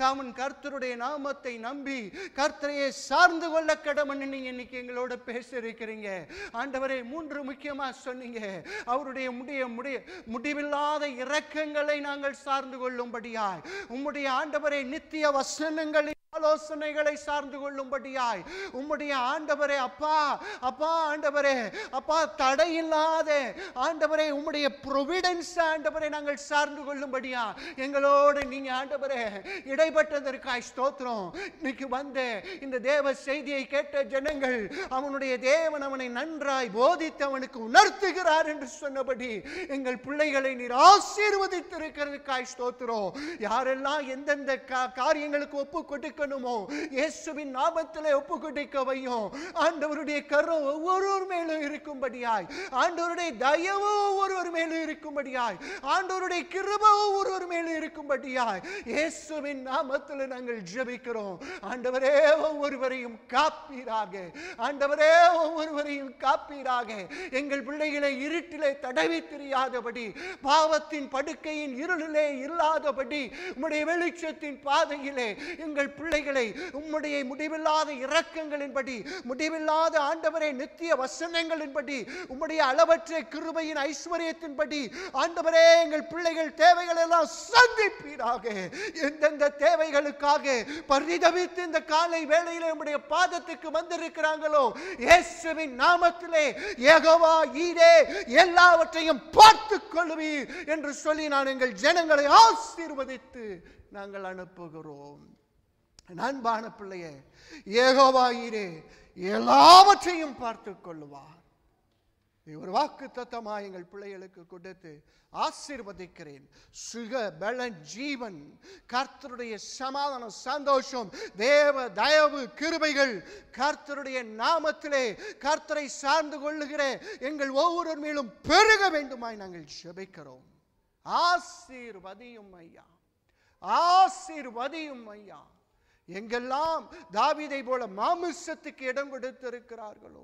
காமன் கர்த்தருடைய நாமத்தை நம்பி கர்த்தரையை சார்ந்து கொள்ள கடமன்னு நீங்கள் இன்னைக்கு எங்களோட பேசியிருக்கிறீங்க ஆண்டவரே மூன்று முக்கியமாக சொன்னீங்க அவருடைய முடிய முடிய முடிவில்லாத இறக்கங்களை நாங்கள் சார்ந்து கொள்ளும்படியாய் உம்முடைய ஆண்டவரை நித்திய வசனங்களை ஆலோசனைகளை சார்ந்து கொள்ளும்படியாய் உம்முடைய ஆண்டவரே அப்பா அப்பா ஆண்டவரே அப்பா தடையில்லாத ஆண்டவரே உம்முடைய ப்ரொவிடன்ஸ் ஆண்டவரை நாங்கள் சார்ந்து கொள்ளும்படியா எங்களோடு நீங்க ஆண்டவரே இடைப்பட்டதற்காய் ஸ்தோத்திரம் இன்னைக்கு வந்து இந்த தேவ செய்தியை கேட்ட ஜனங்கள் அவனுடைய தேவன் அவனை நன்றாய் போதித்து அவனுக்கு உணர்த்துகிறார் என்று சொன்னபடி எங்கள் பிள்ளைகளை நீர் ஆசீர்வதித்திருக்கிறதுக்காய் ஸ்தோத்திரம் யாரெல்லாம் எந்தெந்த காரியங்களுக்கு ஒப்பு கொடுக்க ஜீவனுமோ இயேசுவின் நாமத்தில் ஒப்புக்கிட்டிக்க வையும் ஆண்டவருடைய கரம் ஒவ்வொருவர் மேலும் இருக்கும்படியாய் ஆண்டவருடைய தயவு ஒவ்வொருவர் மேலும் இருக்கும்படியாய் ஆண்டவருடைய கிருப ஒவ்வொருவர் மேலும் இருக்கும்படியாய் இயேசுவின் நாமத்தில் நாங்கள் ஜபிக்கிறோம் ஆண்டவரே ஒவ்வொருவரையும் காப்பீராக ஆண்டவரே ஒவ்வொருவரையும் காப்பீராக எங்கள் பிள்ளைகளை இருட்டிலே தடவி தெரியாதபடி பாவத்தின் படுக்கையின் இருளிலே இல்லாதபடி உம்முடைய வெளிச்சத்தின் பாதையிலே எங்கள் பிள்ளை வார்த்தைகளை உம்முடைய முடிவில்லாத இரக்கங்களின்படி முடிவில்லாத ஆண்டவரே நித்திய வசனங்களின்படி உம்முடைய அளவற்ற கிருபையின் ஐஸ்வர்யத்தின்படி ஆண்டவரே எங்கள் பிள்ளைகள் தேவைகள் எல்லாம் சந்திப்பீராக எந்தெந்த தேவைகளுக்காக பரிதவித்து இந்த காலை வேளையில் உம்முடைய பாதத்துக்கு வந்திருக்கிறாங்களோ இயேசுவின் நாமத்திலே ஏகவா ஈடே எல்லாவற்றையும் பார்த்துக் கொள்வீர் என்று சொல்லி நான் எங்கள் ஜனங்களை ஆசீர்வதித்து நாங்கள் அனுப்புகிறோம் அன்பான பிள்ளையே ஏகோவாயிரே எல்லாவற்றையும் பார்த்து கொள்ளுவார் ஒரு வாக்கு தத்தமாக எங்கள் பிள்ளைகளுக்கு கொடுத்து ஆசீர்வதிக்கிறேன் சுக பல ஜீவன் கர்த்தருடைய சமாதானம் சந்தோஷம் தேவ தயவு கிருபைகள் கர்த்தருடைய நாமத்திலே கர்த்தரை சார்ந்து கொள்ளுகிற எங்கள் ஒவ்வொரு மேலும் பெருக வேண்டுமாய் நாங்கள் செபிக்கிறோம் ஆசீர்வதியும் ஐயா ஆசீர்வதியும் ஐயா எங்கெல்லாம் தாவிதை போல மாமிசத்துக்கு இடம் கொடுத்திருக்கிறார்களோ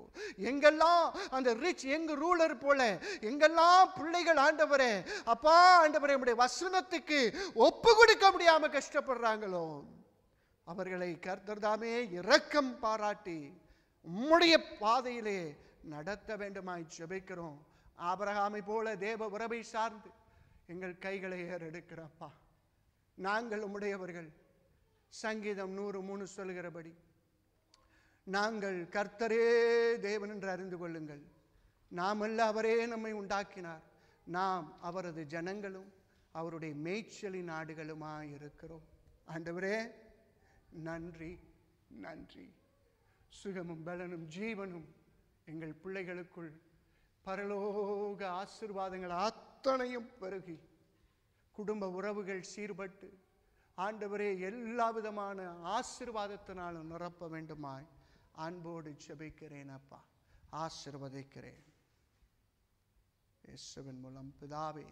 எங்கெல்லாம் அந்த ரிச் எங்க ரூலர் போல எங்கெல்லாம் பிள்ளைகள் ஆண்டவரே அப்பா ஆண்டவரே நம்முடைய வசனத்துக்கு ஒப்பு கொடுக்க முடியாம கஷ்டப்படுறாங்களோ அவர்களை கர்த்தர்தாமே இரக்கம் பாராட்டி உம்முடைய பாதையிலே நடத்த வேண்டுமாய் ஜெபிக்கிறோம் ஆபரகாமை போல தேவ உறவை சார்ந்து எங்கள் கைகளை ஏறெடுக்கிறப்பா நாங்கள் உம்முடையவர்கள் சங்கீதம் நூறு மூணு சொல்கிறபடி நாங்கள் கர்த்தரே தேவன் என்று அறிந்து கொள்ளுங்கள் நாம் அல்ல அவரே நம்மை உண்டாக்கினார் நாம் அவரது ஜனங்களும் அவருடைய மேய்ச்சலின் நாடுகளுமாக இருக்கிறோம் ஆண்டவரே நன்றி நன்றி சுகமும் பலனும் ஜீவனும் எங்கள் பிள்ளைகளுக்குள் பரலோக ஆசிர்வாதங்கள் அத்தனையும் பெருகி குடும்ப உறவுகள் சீர்பட்டு ஆண்டவரே எல்லா விதமான ஆசிர்வாதத்தினாலும் நிரப்ப வேண்டுமாய் அன்போடு செபிக்கிறேன் அப்பா ஆசிர்வதிக்கிறேன் இயேசுவின் மூலம் பிதாவே